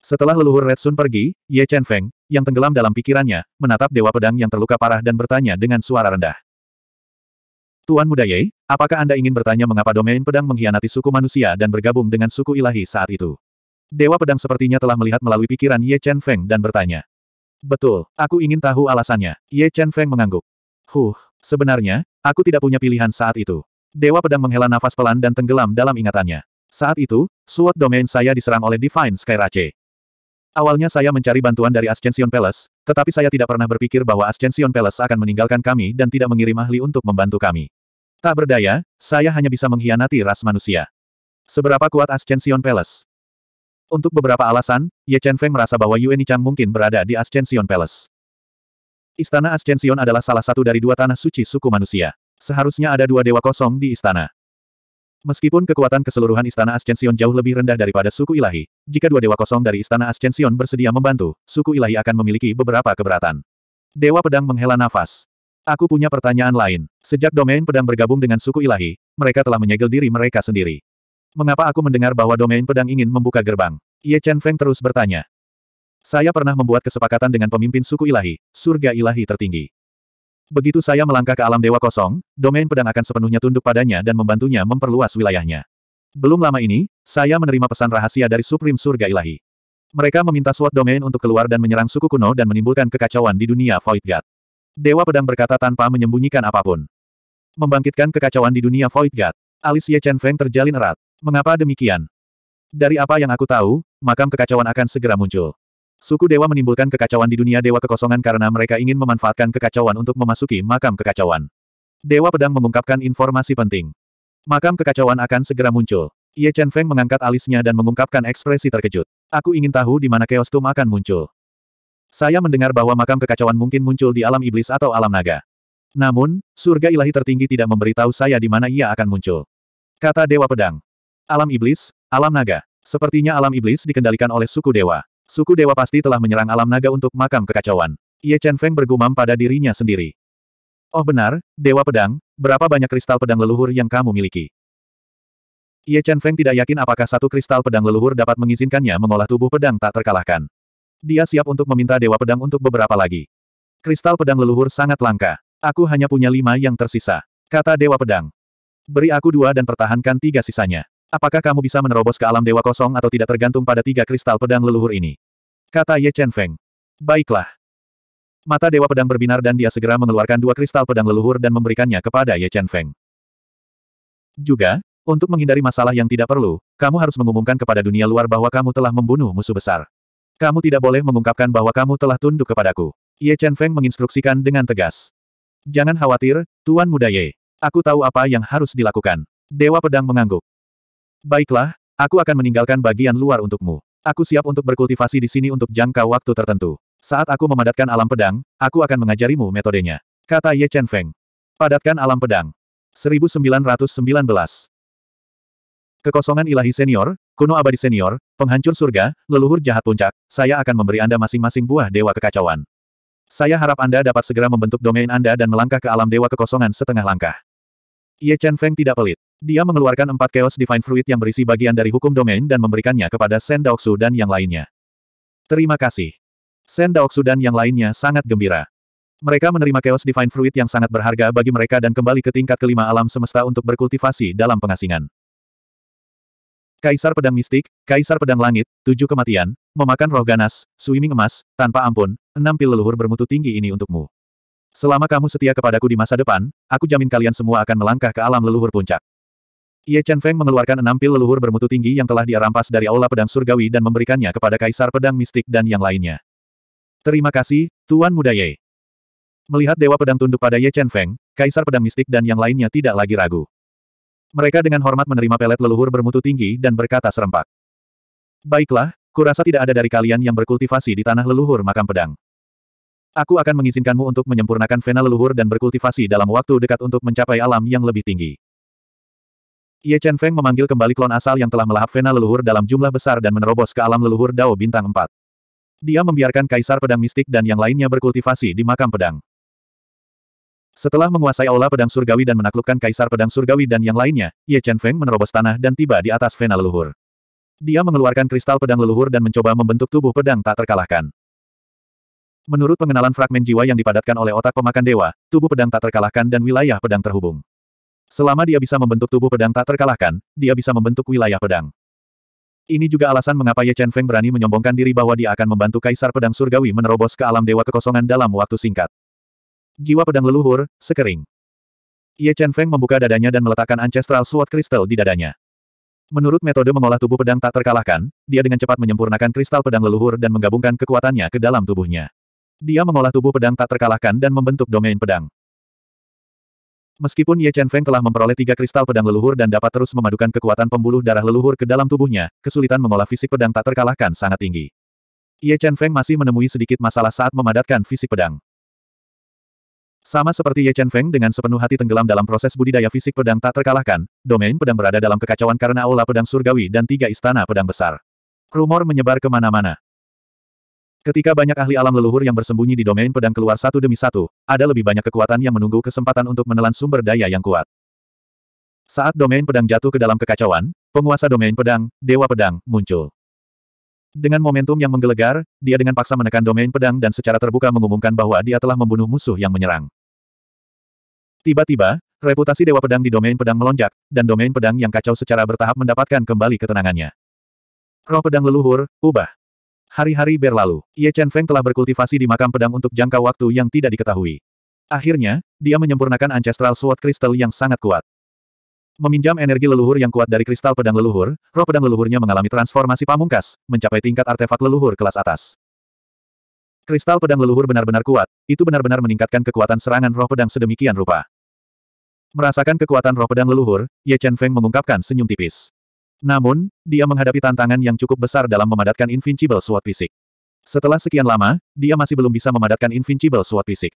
Setelah leluhur Red Sun pergi, Ye Chen Feng, yang tenggelam dalam pikirannya, menatap Dewa Pedang yang terluka parah dan bertanya dengan suara rendah. Tuan Muda Ye, Apakah Anda ingin bertanya mengapa domain pedang mengkhianati suku manusia dan bergabung dengan suku ilahi saat itu? Dewa pedang sepertinya telah melihat melalui pikiran Ye Chen Feng dan bertanya. Betul, aku ingin tahu alasannya. Ye Chen Feng mengangguk. Huh, sebenarnya, aku tidak punya pilihan saat itu. Dewa pedang menghela nafas pelan dan tenggelam dalam ingatannya. Saat itu, suat domain saya diserang oleh Divine Sky Rache. Awalnya saya mencari bantuan dari Ascension Palace, tetapi saya tidak pernah berpikir bahwa Ascension Palace akan meninggalkan kami dan tidak mengirim ahli untuk membantu kami. Tak berdaya, saya hanya bisa mengkhianati ras manusia. Seberapa kuat Ascension Palace? Untuk beberapa alasan, Ye Chen Feng merasa bahwa Yue Nichang mungkin berada di Ascension Palace. Istana Ascension adalah salah satu dari dua tanah suci suku manusia. Seharusnya ada dua dewa kosong di istana. Meskipun kekuatan keseluruhan istana Ascension jauh lebih rendah daripada suku ilahi, jika dua dewa kosong dari istana Ascension bersedia membantu, suku ilahi akan memiliki beberapa keberatan. Dewa Pedang menghela nafas. Aku punya pertanyaan lain. Sejak domain pedang bergabung dengan suku ilahi, mereka telah menyegel diri mereka sendiri. Mengapa aku mendengar bahwa domain pedang ingin membuka gerbang? Ye Chen Feng terus bertanya. Saya pernah membuat kesepakatan dengan pemimpin suku ilahi, surga ilahi tertinggi. Begitu saya melangkah ke alam dewa kosong, domain pedang akan sepenuhnya tunduk padanya dan membantunya memperluas wilayahnya. Belum lama ini, saya menerima pesan rahasia dari Supreme Surga Ilahi. Mereka meminta SWAT domain untuk keluar dan menyerang suku kuno dan menimbulkan kekacauan di dunia Void God. Dewa Pedang berkata tanpa menyembunyikan apapun. Membangkitkan kekacauan di dunia Void God. Alis Ye Chen Feng terjalin erat. Mengapa demikian? Dari apa yang aku tahu, makam kekacauan akan segera muncul. Suku dewa menimbulkan kekacauan di dunia dewa kekosongan karena mereka ingin memanfaatkan kekacauan untuk memasuki makam kekacauan. Dewa Pedang mengungkapkan informasi penting. Makam kekacauan akan segera muncul. Ye Chen Feng mengangkat alisnya dan mengungkapkan ekspresi terkejut. Aku ingin tahu di mana Chaos Tomb akan muncul. Saya mendengar bahwa makam kekacauan mungkin muncul di alam iblis atau alam naga. Namun, surga ilahi tertinggi tidak memberitahu saya di mana ia akan muncul. Kata Dewa Pedang. Alam iblis, alam naga. Sepertinya alam iblis dikendalikan oleh suku dewa. Suku dewa pasti telah menyerang alam naga untuk makam kekacauan. Ye Chen Feng bergumam pada dirinya sendiri. Oh benar, Dewa Pedang, berapa banyak kristal pedang leluhur yang kamu miliki? Ye Chen Feng tidak yakin apakah satu kristal pedang leluhur dapat mengizinkannya mengolah tubuh pedang tak terkalahkan. Dia siap untuk meminta Dewa Pedang untuk beberapa lagi. Kristal pedang leluhur sangat langka. Aku hanya punya lima yang tersisa. Kata Dewa Pedang. Beri aku dua dan pertahankan tiga sisanya. Apakah kamu bisa menerobos ke alam dewa kosong atau tidak tergantung pada tiga kristal pedang leluhur ini? Kata Ye Chen Feng. Baiklah. Mata dewa pedang berbinar dan dia segera mengeluarkan dua kristal pedang leluhur dan memberikannya kepada Ye Chen Feng. Juga, untuk menghindari masalah yang tidak perlu, kamu harus mengumumkan kepada dunia luar bahwa kamu telah membunuh musuh besar. Kamu tidak boleh mengungkapkan bahwa kamu telah tunduk kepadaku. Ye Chen Feng menginstruksikan dengan tegas. Jangan khawatir, Tuan Muda Ye. Aku tahu apa yang harus dilakukan. Dewa Pedang mengangguk. Baiklah, aku akan meninggalkan bagian luar untukmu. Aku siap untuk berkultivasi di sini untuk jangka waktu tertentu. Saat aku memadatkan alam pedang, aku akan mengajarimu metodenya. Kata Ye Chen Feng. Padatkan alam pedang. 1919. Kekosongan ilahi senior, Kuno abadi senior, penghancur surga, leluhur jahat puncak, saya akan memberi Anda masing-masing buah dewa kekacauan. Saya harap Anda dapat segera membentuk domain Anda dan melangkah ke alam dewa kekosongan setengah langkah. Ye Chen Feng tidak pelit. Dia mengeluarkan empat chaos divine fruit yang berisi bagian dari hukum domain dan memberikannya kepada Shen Daoksu dan yang lainnya. Terima kasih. Shen Daoksu dan yang lainnya sangat gembira. Mereka menerima chaos divine fruit yang sangat berharga bagi mereka dan kembali ke tingkat kelima alam semesta untuk berkultivasi dalam pengasingan. Kaisar Pedang Mistik, Kaisar Pedang Langit, Tujuh Kematian, Memakan Roh Ganas, Suiming Emas, Tanpa Ampun, Enam Pil Leluhur Bermutu Tinggi ini untukmu. Selama kamu setia kepadaku di masa depan, aku jamin kalian semua akan melangkah ke alam leluhur puncak. Ye Chen Feng mengeluarkan enam pil leluhur bermutu tinggi yang telah dia rampas dari Aula Pedang Surgawi dan memberikannya kepada Kaisar Pedang Mistik dan yang lainnya. Terima kasih, Tuan Muda Ye. Melihat Dewa Pedang tunduk pada Ye Chen Feng, Kaisar Pedang Mistik dan yang lainnya tidak lagi ragu. Mereka dengan hormat menerima pelet leluhur bermutu tinggi dan berkata serempak. Baiklah, kurasa tidak ada dari kalian yang berkultivasi di tanah leluhur makam pedang. Aku akan mengizinkanmu untuk menyempurnakan vena leluhur dan berkultivasi dalam waktu dekat untuk mencapai alam yang lebih tinggi. Ye Chen Feng memanggil kembali klon asal yang telah melahap vena leluhur dalam jumlah besar dan menerobos ke alam leluhur Dao Bintang 4. Dia membiarkan Kaisar Pedang Mistik dan yang lainnya berkultivasi di makam pedang. Setelah menguasai aula pedang surgawi dan menaklukkan kaisar pedang surgawi dan yang lainnya, Ye Chen Feng menerobos tanah dan tiba di atas vena leluhur. Dia mengeluarkan kristal pedang leluhur dan mencoba membentuk tubuh pedang tak terkalahkan. Menurut pengenalan fragmen jiwa yang dipadatkan oleh otak pemakan dewa, tubuh pedang tak terkalahkan dan wilayah pedang terhubung. Selama dia bisa membentuk tubuh pedang tak terkalahkan, dia bisa membentuk wilayah pedang. Ini juga alasan mengapa Ye Chen Feng berani menyombongkan diri bahwa dia akan membantu Kaisar Pedang Surgawi menerobos ke alam dewa kekosongan dalam waktu singkat. Jiwa pedang leluhur, sekering. Ye Chen Feng membuka dadanya dan meletakkan ancestral sword kristal di dadanya. Menurut metode mengolah tubuh pedang tak terkalahkan, dia dengan cepat menyempurnakan kristal pedang leluhur dan menggabungkan kekuatannya ke dalam tubuhnya. Dia mengolah tubuh pedang tak terkalahkan dan membentuk domain pedang. Meskipun Ye Chen Feng telah memperoleh tiga kristal pedang leluhur dan dapat terus memadukan kekuatan pembuluh darah leluhur ke dalam tubuhnya, kesulitan mengolah fisik pedang tak terkalahkan sangat tinggi. Ye Chen Feng masih menemui sedikit masalah saat memadatkan fisik pedang. Sama seperti Ye Chen Feng dengan sepenuh hati tenggelam dalam proses budidaya fisik pedang tak terkalahkan, domain pedang berada dalam kekacauan karena aula pedang surgawi dan tiga istana pedang besar. Rumor menyebar kemana-mana. Ketika banyak ahli alam leluhur yang bersembunyi di domain pedang keluar satu demi satu, ada lebih banyak kekuatan yang menunggu kesempatan untuk menelan sumber daya yang kuat. Saat domain pedang jatuh ke dalam kekacauan, penguasa domain pedang, Dewa Pedang, muncul. Dengan momentum yang menggelegar, dia dengan paksa menekan domain pedang dan secara terbuka mengumumkan bahwa dia telah membunuh musuh yang menyerang. Tiba-tiba, reputasi Dewa Pedang di domain pedang melonjak, dan domain pedang yang kacau secara bertahap mendapatkan kembali ketenangannya. Roh pedang leluhur, ubah. Hari-hari berlalu, Ye Chen Feng telah berkultivasi di makam pedang untuk jangka waktu yang tidak diketahui. Akhirnya, dia menyempurnakan Ancestral Sword Crystal yang sangat kuat. Meminjam energi leluhur yang kuat dari kristal pedang leluhur, roh pedang leluhurnya mengalami transformasi pamungkas, mencapai tingkat artefak leluhur kelas atas. Kristal pedang leluhur benar-benar kuat, itu benar-benar meningkatkan kekuatan serangan roh pedang sedemikian rupa. Merasakan kekuatan roh pedang leluhur, Ye Chen Feng mengungkapkan senyum tipis. Namun, dia menghadapi tantangan yang cukup besar dalam memadatkan Invincible Sword fisik. Setelah sekian lama, dia masih belum bisa memadatkan Invincible Sword fisik.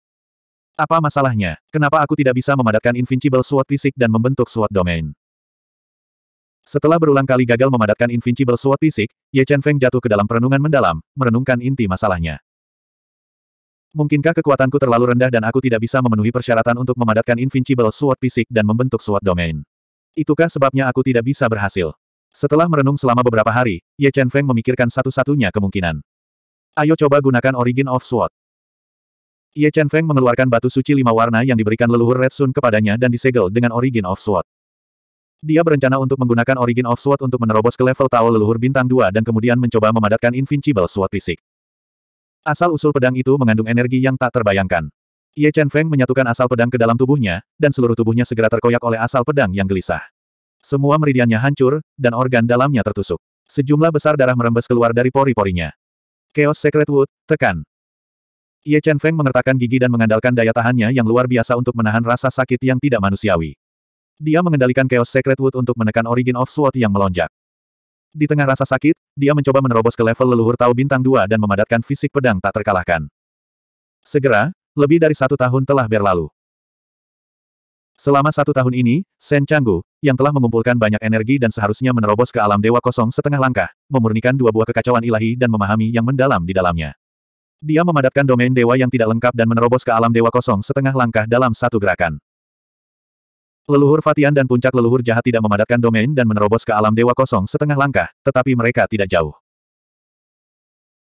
Apa masalahnya? Kenapa aku tidak bisa memadatkan Invincible Sword fisik dan membentuk Sword Domain? Setelah berulang kali gagal memadatkan Invincible Sword fisik, Ye Chen Feng jatuh ke dalam perenungan mendalam, merenungkan inti masalahnya. Mungkinkah kekuatanku terlalu rendah dan aku tidak bisa memenuhi persyaratan untuk memadatkan Invincible Sword fisik dan membentuk Sword Domain? Itukah sebabnya aku tidak bisa berhasil? Setelah merenung selama beberapa hari, Ye Chen Feng memikirkan satu-satunya kemungkinan. Ayo coba gunakan Origin of Sword. Ye Chen Feng mengeluarkan batu suci lima warna yang diberikan leluhur Red Sun kepadanya dan disegel dengan Origin of Sword. Dia berencana untuk menggunakan Origin of Sword untuk menerobos ke level Tao leluhur bintang 2 dan kemudian mencoba memadatkan Invincible Sword fisik. Asal-usul pedang itu mengandung energi yang tak terbayangkan. Ye Chen Feng menyatukan asal pedang ke dalam tubuhnya, dan seluruh tubuhnya segera terkoyak oleh asal pedang yang gelisah. Semua meridiannya hancur, dan organ dalamnya tertusuk. Sejumlah besar darah merembes keluar dari pori-porinya. Chaos Secret Wood, tekan. Ye Chen Feng mengertakkan gigi dan mengandalkan daya tahannya yang luar biasa untuk menahan rasa sakit yang tidak manusiawi. Dia mengendalikan Chaos Secret Wood untuk menekan Origin of Sword yang melonjak. Di tengah rasa sakit, dia mencoba menerobos ke level leluhur Tau Bintang 2 dan memadatkan fisik pedang tak terkalahkan. Segera, lebih dari satu tahun telah berlalu. Selama satu tahun ini, Shen Changgu, yang telah mengumpulkan banyak energi dan seharusnya menerobos ke alam dewa kosong setengah langkah, memurnikan dua buah kekacauan ilahi dan memahami yang mendalam di dalamnya. Dia memadatkan domain dewa yang tidak lengkap dan menerobos ke alam dewa kosong setengah langkah dalam satu gerakan. Leluhur Fatian dan puncak leluhur jahat tidak memadatkan domain dan menerobos ke alam dewa kosong setengah langkah, tetapi mereka tidak jauh.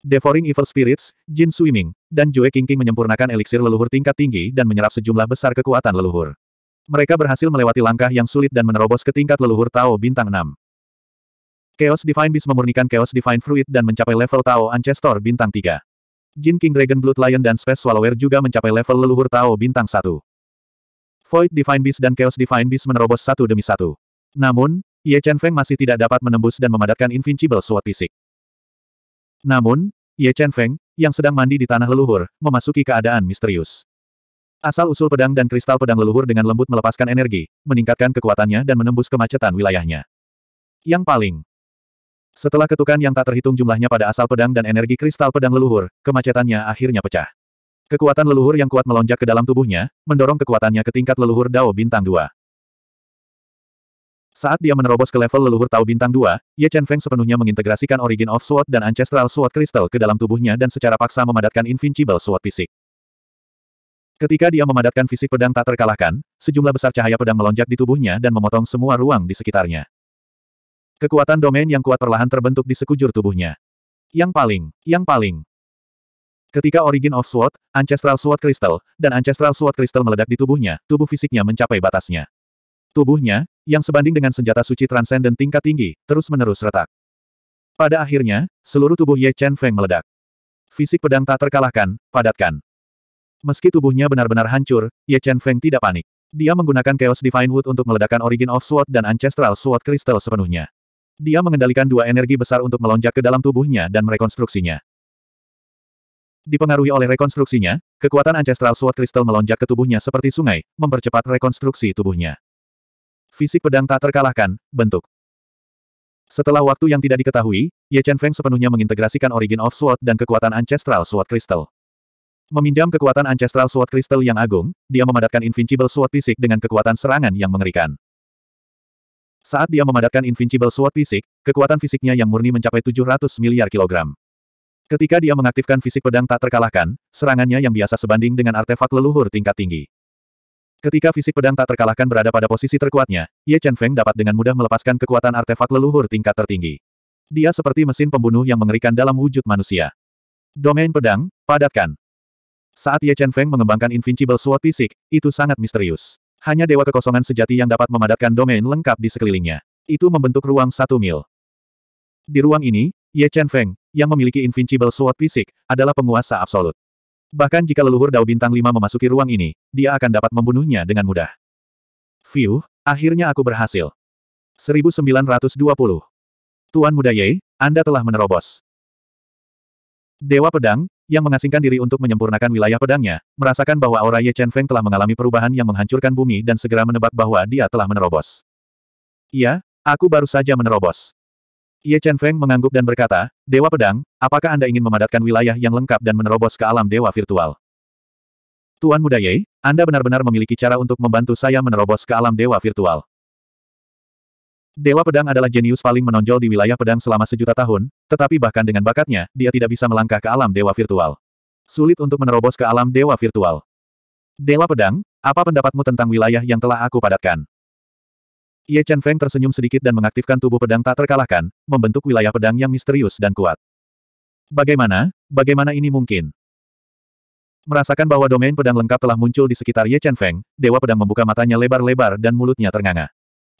Devouring Evil Spirits, Jin Swimming, dan Jue Kingking menyempurnakan eliksir leluhur tingkat tinggi dan menyerap sejumlah besar kekuatan leluhur. Mereka berhasil melewati langkah yang sulit dan menerobos ke tingkat leluhur Tao Bintang 6. Chaos Divine Beast memurnikan Chaos Divine Fruit dan mencapai level Tao Ancestor Bintang 3. Jin King Dragon Blood Lion dan Space Swallower juga mencapai level leluhur Tao bintang 1. Void Divine Beast dan Chaos Divine Beast menerobos satu demi satu. Namun, Ye Chen Feng masih tidak dapat menembus dan memadatkan Invincible Sword fisik. Namun, Ye Chen Feng, yang sedang mandi di tanah leluhur, memasuki keadaan misterius. Asal-usul pedang dan kristal pedang leluhur dengan lembut melepaskan energi, meningkatkan kekuatannya dan menembus kemacetan wilayahnya. Yang paling setelah ketukan yang tak terhitung jumlahnya pada asal pedang dan energi kristal pedang leluhur, kemacetannya akhirnya pecah. Kekuatan leluhur yang kuat melonjak ke dalam tubuhnya, mendorong kekuatannya ke tingkat leluhur Dao Bintang 2. Saat dia menerobos ke level leluhur Tao Bintang 2, Ye Chen Feng sepenuhnya mengintegrasikan Origin of Sword dan Ancestral Sword Crystal ke dalam tubuhnya dan secara paksa memadatkan Invincible Sword fisik. Ketika dia memadatkan fisik pedang tak terkalahkan, sejumlah besar cahaya pedang melonjak di tubuhnya dan memotong semua ruang di sekitarnya. Kekuatan domain yang kuat perlahan terbentuk di sekujur tubuhnya. Yang paling, yang paling. Ketika Origin of Sword, Ancestral Sword Crystal, dan Ancestral Sword Crystal meledak di tubuhnya, tubuh fisiknya mencapai batasnya. Tubuhnya, yang sebanding dengan senjata suci transenden tingkat tinggi, terus-menerus retak. Pada akhirnya, seluruh tubuh Ye Chen Feng meledak. Fisik pedang tak terkalahkan, padatkan. Meski tubuhnya benar-benar hancur, Ye Chen Feng tidak panik. Dia menggunakan Chaos Divine Wood untuk meledakkan Origin of Sword dan Ancestral Sword Crystal sepenuhnya. Dia mengendalikan dua energi besar untuk melonjak ke dalam tubuhnya dan merekonstruksinya. Dipengaruhi oleh rekonstruksinya, kekuatan Ancestral Sword Crystal melonjak ke tubuhnya seperti sungai, mempercepat rekonstruksi tubuhnya. Fisik pedang tak terkalahkan, bentuk. Setelah waktu yang tidak diketahui, Ye Chen Feng sepenuhnya mengintegrasikan Origin of Sword dan kekuatan Ancestral Sword Crystal. Meminjam kekuatan Ancestral Sword Crystal yang agung, dia memadatkan Invincible Sword fisik dengan kekuatan serangan yang mengerikan. Saat dia memadatkan Invincible Sword fisik, kekuatan fisiknya yang murni mencapai 700 miliar kilogram. Ketika dia mengaktifkan fisik pedang tak terkalahkan, serangannya yang biasa sebanding dengan artefak leluhur tingkat tinggi. Ketika fisik pedang tak terkalahkan berada pada posisi terkuatnya, Ye Chen Feng dapat dengan mudah melepaskan kekuatan artefak leluhur tingkat tertinggi. Dia seperti mesin pembunuh yang mengerikan dalam wujud manusia. Domain pedang, padatkan. Saat Ye Chen Feng mengembangkan Invincible Sword fisik, itu sangat misterius. Hanya dewa kekosongan sejati yang dapat memadatkan domain lengkap di sekelilingnya. Itu membentuk ruang satu mil. Di ruang ini, Ye Chen Feng, yang memiliki Invincible Sword fisik, adalah penguasa absolut. Bahkan jika leluhur Dao Bintang 5 memasuki ruang ini, dia akan dapat membunuhnya dengan mudah. View, akhirnya aku berhasil. 1920. Tuan Muda Ye, Anda telah menerobos. Dewa Pedang, yang mengasingkan diri untuk menyempurnakan wilayah pedangnya, merasakan bahwa aura Ye Chen Feng telah mengalami perubahan yang menghancurkan bumi dan segera menebak bahwa dia telah menerobos. Iya, aku baru saja menerobos. Ye Chen Feng mengangguk dan berkata, Dewa Pedang, apakah Anda ingin memadatkan wilayah yang lengkap dan menerobos ke alam dewa virtual? Tuan Muda Ye, Anda benar-benar memiliki cara untuk membantu saya menerobos ke alam dewa virtual. Dewa Pedang adalah jenius paling menonjol di wilayah pedang selama sejuta tahun, tetapi bahkan dengan bakatnya, dia tidak bisa melangkah ke alam dewa virtual. Sulit untuk menerobos ke alam dewa virtual. Dewa Pedang, apa pendapatmu tentang wilayah yang telah aku padatkan? Ye Chen Feng tersenyum sedikit dan mengaktifkan tubuh pedang tak terkalahkan, membentuk wilayah pedang yang misterius dan kuat. Bagaimana, bagaimana ini mungkin? Merasakan bahwa domain pedang lengkap telah muncul di sekitar Ye Chen Feng, Dewa Pedang membuka matanya lebar-lebar dan mulutnya ternganga.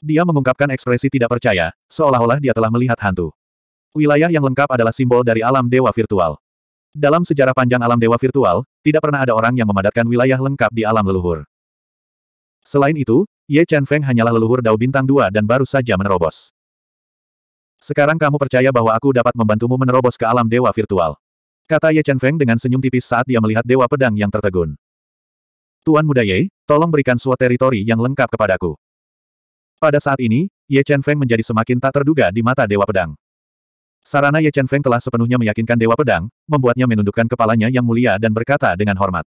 Dia mengungkapkan ekspresi tidak percaya, seolah-olah dia telah melihat hantu. Wilayah yang lengkap adalah simbol dari alam dewa virtual. Dalam sejarah panjang alam dewa virtual, tidak pernah ada orang yang memadatkan wilayah lengkap di alam leluhur. Selain itu, Ye Chen Feng hanyalah leluhur Dao Bintang 2 dan baru saja menerobos. Sekarang kamu percaya bahwa aku dapat membantumu menerobos ke alam dewa virtual. Kata Ye Chen Feng dengan senyum tipis saat dia melihat dewa pedang yang tertegun. Tuan muda Ye, tolong berikan suatu teritori yang lengkap kepadaku. Pada saat ini, Ye Chen Feng menjadi semakin tak terduga di mata Dewa Pedang. Sarana Ye Chen Feng telah sepenuhnya meyakinkan Dewa Pedang, membuatnya menundukkan kepalanya yang mulia dan berkata dengan hormat.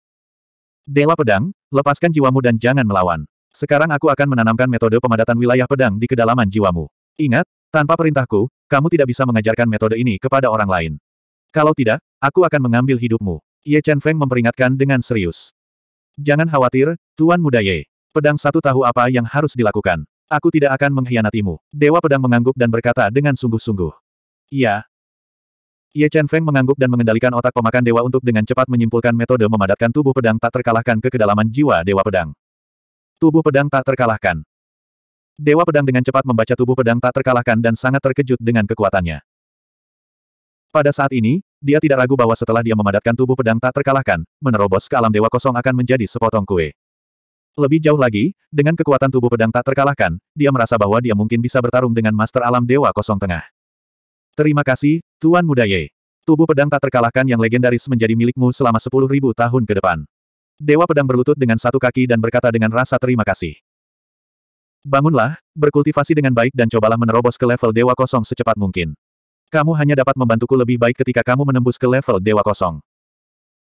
Dewa Pedang, lepaskan jiwamu dan jangan melawan. Sekarang aku akan menanamkan metode pemadatan wilayah pedang di kedalaman jiwamu. Ingat, tanpa perintahku, kamu tidak bisa mengajarkan metode ini kepada orang lain. Kalau tidak, aku akan mengambil hidupmu. Ye Chen Feng memperingatkan dengan serius. Jangan khawatir, Tuan Muda Ye. Pedang satu tahu apa yang harus dilakukan. Aku tidak akan mengkhianatimu. Dewa Pedang mengangguk dan berkata dengan sungguh-sungguh. Iya. Ye Chen Feng mengangguk dan mengendalikan otak pemakan dewa untuk dengan cepat menyimpulkan metode memadatkan tubuh pedang tak terkalahkan ke kedalaman jiwa dewa pedang. Tubuh pedang tak terkalahkan. Dewa pedang dengan cepat membaca tubuh pedang tak terkalahkan dan sangat terkejut dengan kekuatannya. Pada saat ini, dia tidak ragu bahwa setelah dia memadatkan tubuh pedang tak terkalahkan, menerobos ke alam dewa kosong akan menjadi sepotong kue. Lebih jauh lagi, dengan kekuatan tubuh pedang tak terkalahkan, dia merasa bahwa dia mungkin bisa bertarung dengan Master Alam Dewa Kosong Tengah. Terima kasih, Tuan Muda Ye. Tubuh pedang tak terkalahkan yang legendaris menjadi milikmu selama sepuluh ribu tahun ke depan. Dewa pedang berlutut dengan satu kaki dan berkata dengan rasa terima kasih. Bangunlah, berkultivasi dengan baik dan cobalah menerobos ke level Dewa Kosong secepat mungkin. Kamu hanya dapat membantuku lebih baik ketika kamu menembus ke level Dewa Kosong.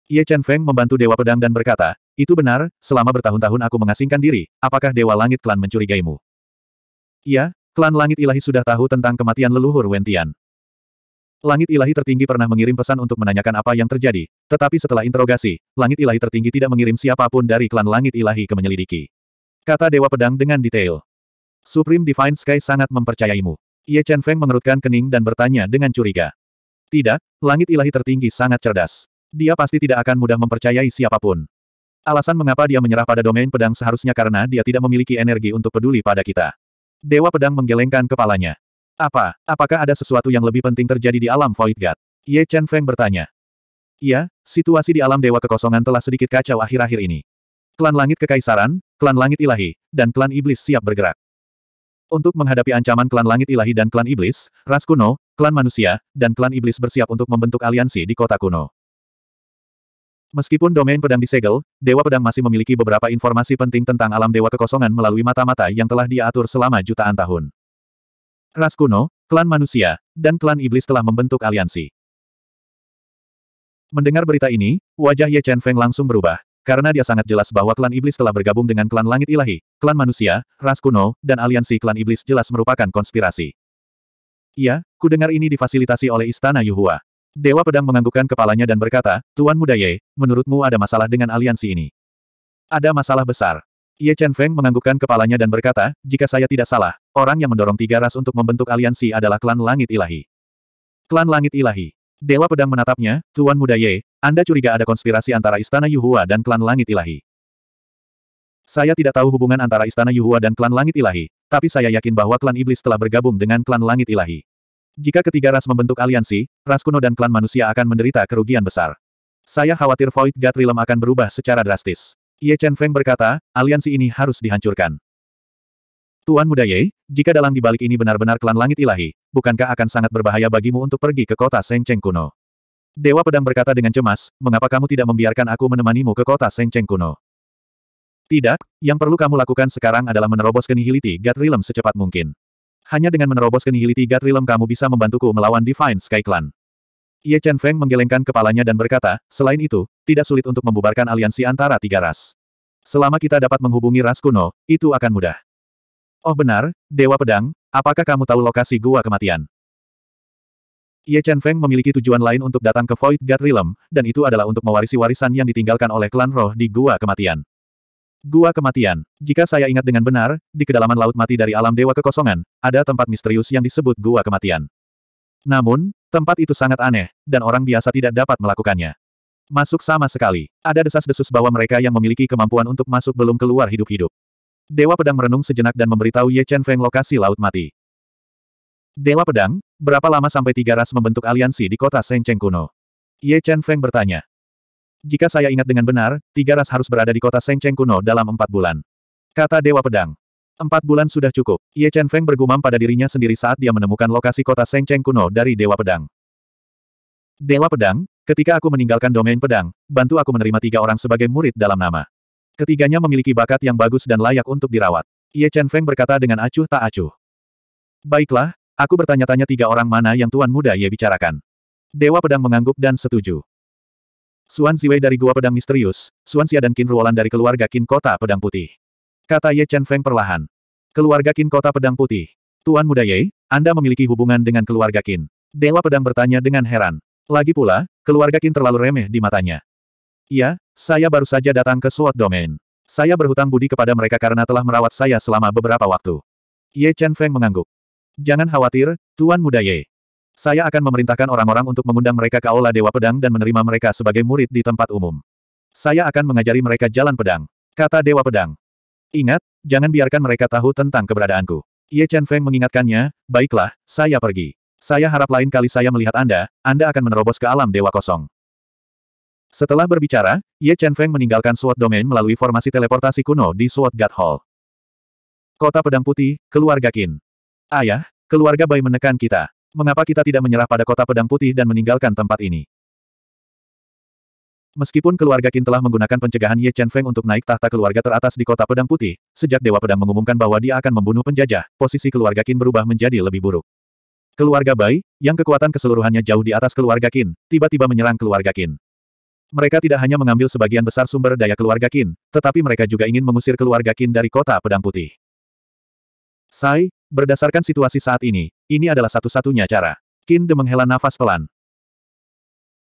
Ye Chen Feng membantu Dewa Pedang dan berkata, itu benar, selama bertahun-tahun aku mengasingkan diri, apakah Dewa Langit Klan mencurigaimu? Ya, Klan Langit Ilahi sudah tahu tentang kematian leluhur Wentian. Langit Ilahi tertinggi pernah mengirim pesan untuk menanyakan apa yang terjadi, tetapi setelah interogasi, Langit Ilahi tertinggi tidak mengirim siapapun dari Klan Langit Ilahi ke menyelidiki. Kata Dewa Pedang dengan detail. Supreme Divine Sky sangat mempercayaimu. Ye Chen Feng mengerutkan kening dan bertanya dengan curiga. Tidak, Langit Ilahi tertinggi sangat cerdas. Dia pasti tidak akan mudah mempercayai siapapun. Alasan mengapa dia menyerah pada domain pedang seharusnya karena dia tidak memiliki energi untuk peduli pada kita. Dewa pedang menggelengkan kepalanya. Apa, apakah ada sesuatu yang lebih penting terjadi di alam Void God? Ye Chen Feng bertanya. Iya, situasi di alam Dewa Kekosongan telah sedikit kacau akhir-akhir ini. Klan Langit Kekaisaran, Klan Langit Ilahi, dan Klan Iblis siap bergerak. Untuk menghadapi ancaman Klan Langit Ilahi dan Klan Iblis, Ras Kuno, Klan Manusia, dan Klan Iblis bersiap untuk membentuk aliansi di kota kuno. Meskipun domain pedang disegel, Dewa Pedang masih memiliki beberapa informasi penting tentang alam Dewa Kekosongan melalui mata-mata yang telah diatur selama jutaan tahun. Ras kuno, klan manusia, dan klan iblis telah membentuk aliansi. Mendengar berita ini, wajah Ye Chen Feng langsung berubah, karena dia sangat jelas bahwa klan iblis telah bergabung dengan klan langit ilahi, klan manusia, ras kuno, dan aliansi klan iblis jelas merupakan konspirasi. Iya, ku dengar ini difasilitasi oleh Istana Yuhua. Dewa Pedang menganggukkan kepalanya dan berkata, Tuan Muda Ye, menurutmu ada masalah dengan aliansi ini? Ada masalah besar. Ye Chen Feng menganggukkan kepalanya dan berkata, jika saya tidak salah, orang yang mendorong tiga ras untuk membentuk aliansi adalah klan Langit Ilahi. Klan Langit Ilahi. Dewa Pedang menatapnya, Tuan Muda Ye, Anda curiga ada konspirasi antara Istana Yuhua dan klan Langit Ilahi. Saya tidak tahu hubungan antara Istana Yuhua dan klan Langit Ilahi, tapi saya yakin bahwa klan Iblis telah bergabung dengan klan Langit Ilahi. Jika ketiga ras membentuk aliansi, ras kuno dan klan manusia akan menderita kerugian besar. Saya khawatir Void God Realm akan berubah secara drastis. Ye Chen Feng berkata, aliansi ini harus dihancurkan. Tuan Muda Ye, jika dalang dibalik ini benar-benar klan langit ilahi, bukankah akan sangat berbahaya bagimu untuk pergi ke kota Seng Cheng kuno? Dewa Pedang berkata dengan cemas, mengapa kamu tidak membiarkan aku menemanimu ke kota Seng Cheng kuno? Tidak, yang perlu kamu lakukan sekarang adalah menerobos ke Nihiliti God Realm secepat mungkin. Hanya dengan menerobos ke Tiga Gatrilem kamu bisa membantuku melawan Divine Sky Clan. Ye Chen Feng menggelengkan kepalanya dan berkata, selain itu, tidak sulit untuk membubarkan aliansi antara tiga ras. Selama kita dapat menghubungi ras kuno, itu akan mudah. Oh benar, Dewa Pedang, apakah kamu tahu lokasi gua kematian? Ye Chen Feng memiliki tujuan lain untuk datang ke Void God Realm, dan itu adalah untuk mewarisi warisan yang ditinggalkan oleh klan roh di gua kematian. Gua kematian. Jika saya ingat dengan benar, di kedalaman laut mati dari alam dewa kekosongan, ada tempat misterius yang disebut gua kematian. Namun, tempat itu sangat aneh, dan orang biasa tidak dapat melakukannya. Masuk sama sekali. Ada desas-desus bahwa mereka yang memiliki kemampuan untuk masuk belum keluar hidup-hidup. Dewa Pedang merenung sejenak dan memberitahu Ye Chen Feng lokasi laut mati. Dewa Pedang, berapa lama sampai tiga ras membentuk aliansi di kota Sengcheng kuno? Ye Chen Feng bertanya. Jika saya ingat dengan benar, tiga ras harus berada di kota Sengcheng kuno dalam empat bulan. Kata Dewa Pedang. Empat bulan sudah cukup. Ye Chen Feng bergumam pada dirinya sendiri saat dia menemukan lokasi kota Sengcheng kuno dari Dewa Pedang. Dewa Pedang, ketika aku meninggalkan domain pedang, bantu aku menerima tiga orang sebagai murid dalam nama. Ketiganya memiliki bakat yang bagus dan layak untuk dirawat. Ye Chen Feng berkata dengan acuh tak acuh. Baiklah, aku bertanya-tanya tiga orang mana yang Tuan Muda Ye bicarakan. Dewa Pedang mengangguk dan setuju. Suan Ziwei dari Gua Pedang Misterius, Suan Xia dan Qin Ruolan dari keluarga Qin Kota Pedang Putih. Kata Ye Chen Feng perlahan. Keluarga Qin Kota Pedang Putih. Tuan Muda Ye, Anda memiliki hubungan dengan keluarga Qin. Dewa Pedang bertanya dengan heran. Lagi pula, keluarga Qin terlalu remeh di matanya. Ya, saya baru saja datang ke Sword Domain. Saya berhutang budi kepada mereka karena telah merawat saya selama beberapa waktu. Ye Chen Feng mengangguk. Jangan khawatir, Tuan Muda Ye. Saya akan memerintahkan orang-orang untuk mengundang mereka ke Aula Dewa Pedang dan menerima mereka sebagai murid di tempat umum. Saya akan mengajari mereka jalan pedang, kata Dewa Pedang. Ingat, jangan biarkan mereka tahu tentang keberadaanku. Ye Chen Feng mengingatkannya, baiklah, saya pergi. Saya harap lain kali saya melihat Anda, Anda akan menerobos ke alam Dewa Kosong. Setelah berbicara, Ye Chen Feng meninggalkan Sword Domain melalui formasi teleportasi kuno di Sword God Hall. Kota Pedang Putih, Keluarga Qin. Ayah, keluarga Bai menekan kita. Mengapa kita tidak menyerah pada kota pedang putih dan meninggalkan tempat ini? Meskipun keluarga Qin telah menggunakan pencegahan Ye Chen Feng untuk naik tahta keluarga teratas di kota pedang putih, sejak Dewa Pedang mengumumkan bahwa dia akan membunuh penjajah, posisi keluarga Qin berubah menjadi lebih buruk. Keluarga Bai, yang kekuatan keseluruhannya jauh di atas keluarga Qin, tiba-tiba menyerang keluarga Qin. Mereka tidak hanya mengambil sebagian besar sumber daya keluarga Qin, tetapi mereka juga ingin mengusir keluarga Qin dari kota pedang putih. Sai, Berdasarkan situasi saat ini, ini adalah satu-satunya cara. Kinde menghela nafas pelan.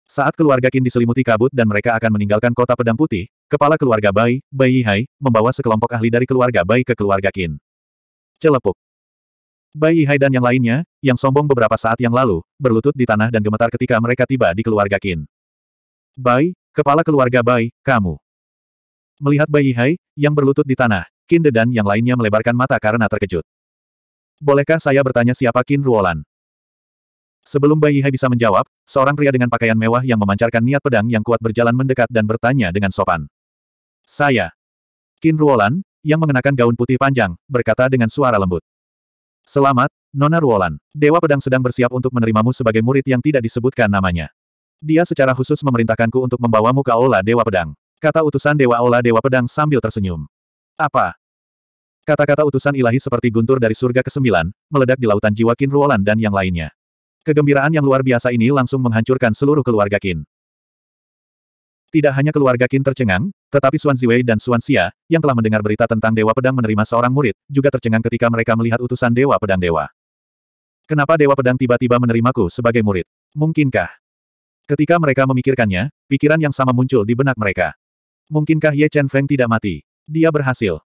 Saat keluarga Kin diselimuti kabut dan mereka akan meninggalkan kota pedang putih, kepala keluarga Bai, Bai Yihai, membawa sekelompok ahli dari keluarga Bai ke keluarga Kin. Celepuk. Bai Yihai dan yang lainnya, yang sombong beberapa saat yang lalu, berlutut di tanah dan gemetar ketika mereka tiba di keluarga Kin. Bai, kepala keluarga Bai, kamu. Melihat Bai Yihai, yang berlutut di tanah, Kinde dan yang lainnya melebarkan mata karena terkejut. Bolehkah saya bertanya siapa Qin Ruolan? Sebelum Bai Yihai bisa menjawab, seorang pria dengan pakaian mewah yang memancarkan niat pedang yang kuat berjalan mendekat dan bertanya dengan sopan. Saya. Qin Ruolan, yang mengenakan gaun putih panjang, berkata dengan suara lembut. Selamat, Nona Ruolan. Dewa Pedang sedang bersiap untuk menerimamu sebagai murid yang tidak disebutkan namanya. Dia secara khusus memerintahkanku untuk membawamu ke Aula Dewa Pedang. Kata utusan Dewa Aula Dewa Pedang sambil tersenyum. Apa? Kata-kata utusan ilahi seperti guntur dari surga ke-9, meledak di lautan jiwa Qin Ruolan dan yang lainnya. Kegembiraan yang luar biasa ini langsung menghancurkan seluruh keluarga Qin. Tidak hanya keluarga Qin tercengang, tetapi Xuan Ziwei dan Xuan Xia, yang telah mendengar berita tentang Dewa Pedang menerima seorang murid, juga tercengang ketika mereka melihat utusan Dewa Pedang Dewa. Kenapa Dewa Pedang tiba-tiba menerimaku sebagai murid? Mungkinkah? Ketika mereka memikirkannya, pikiran yang sama muncul di benak mereka. Mungkinkah Ye Chen Feng tidak mati? Dia berhasil.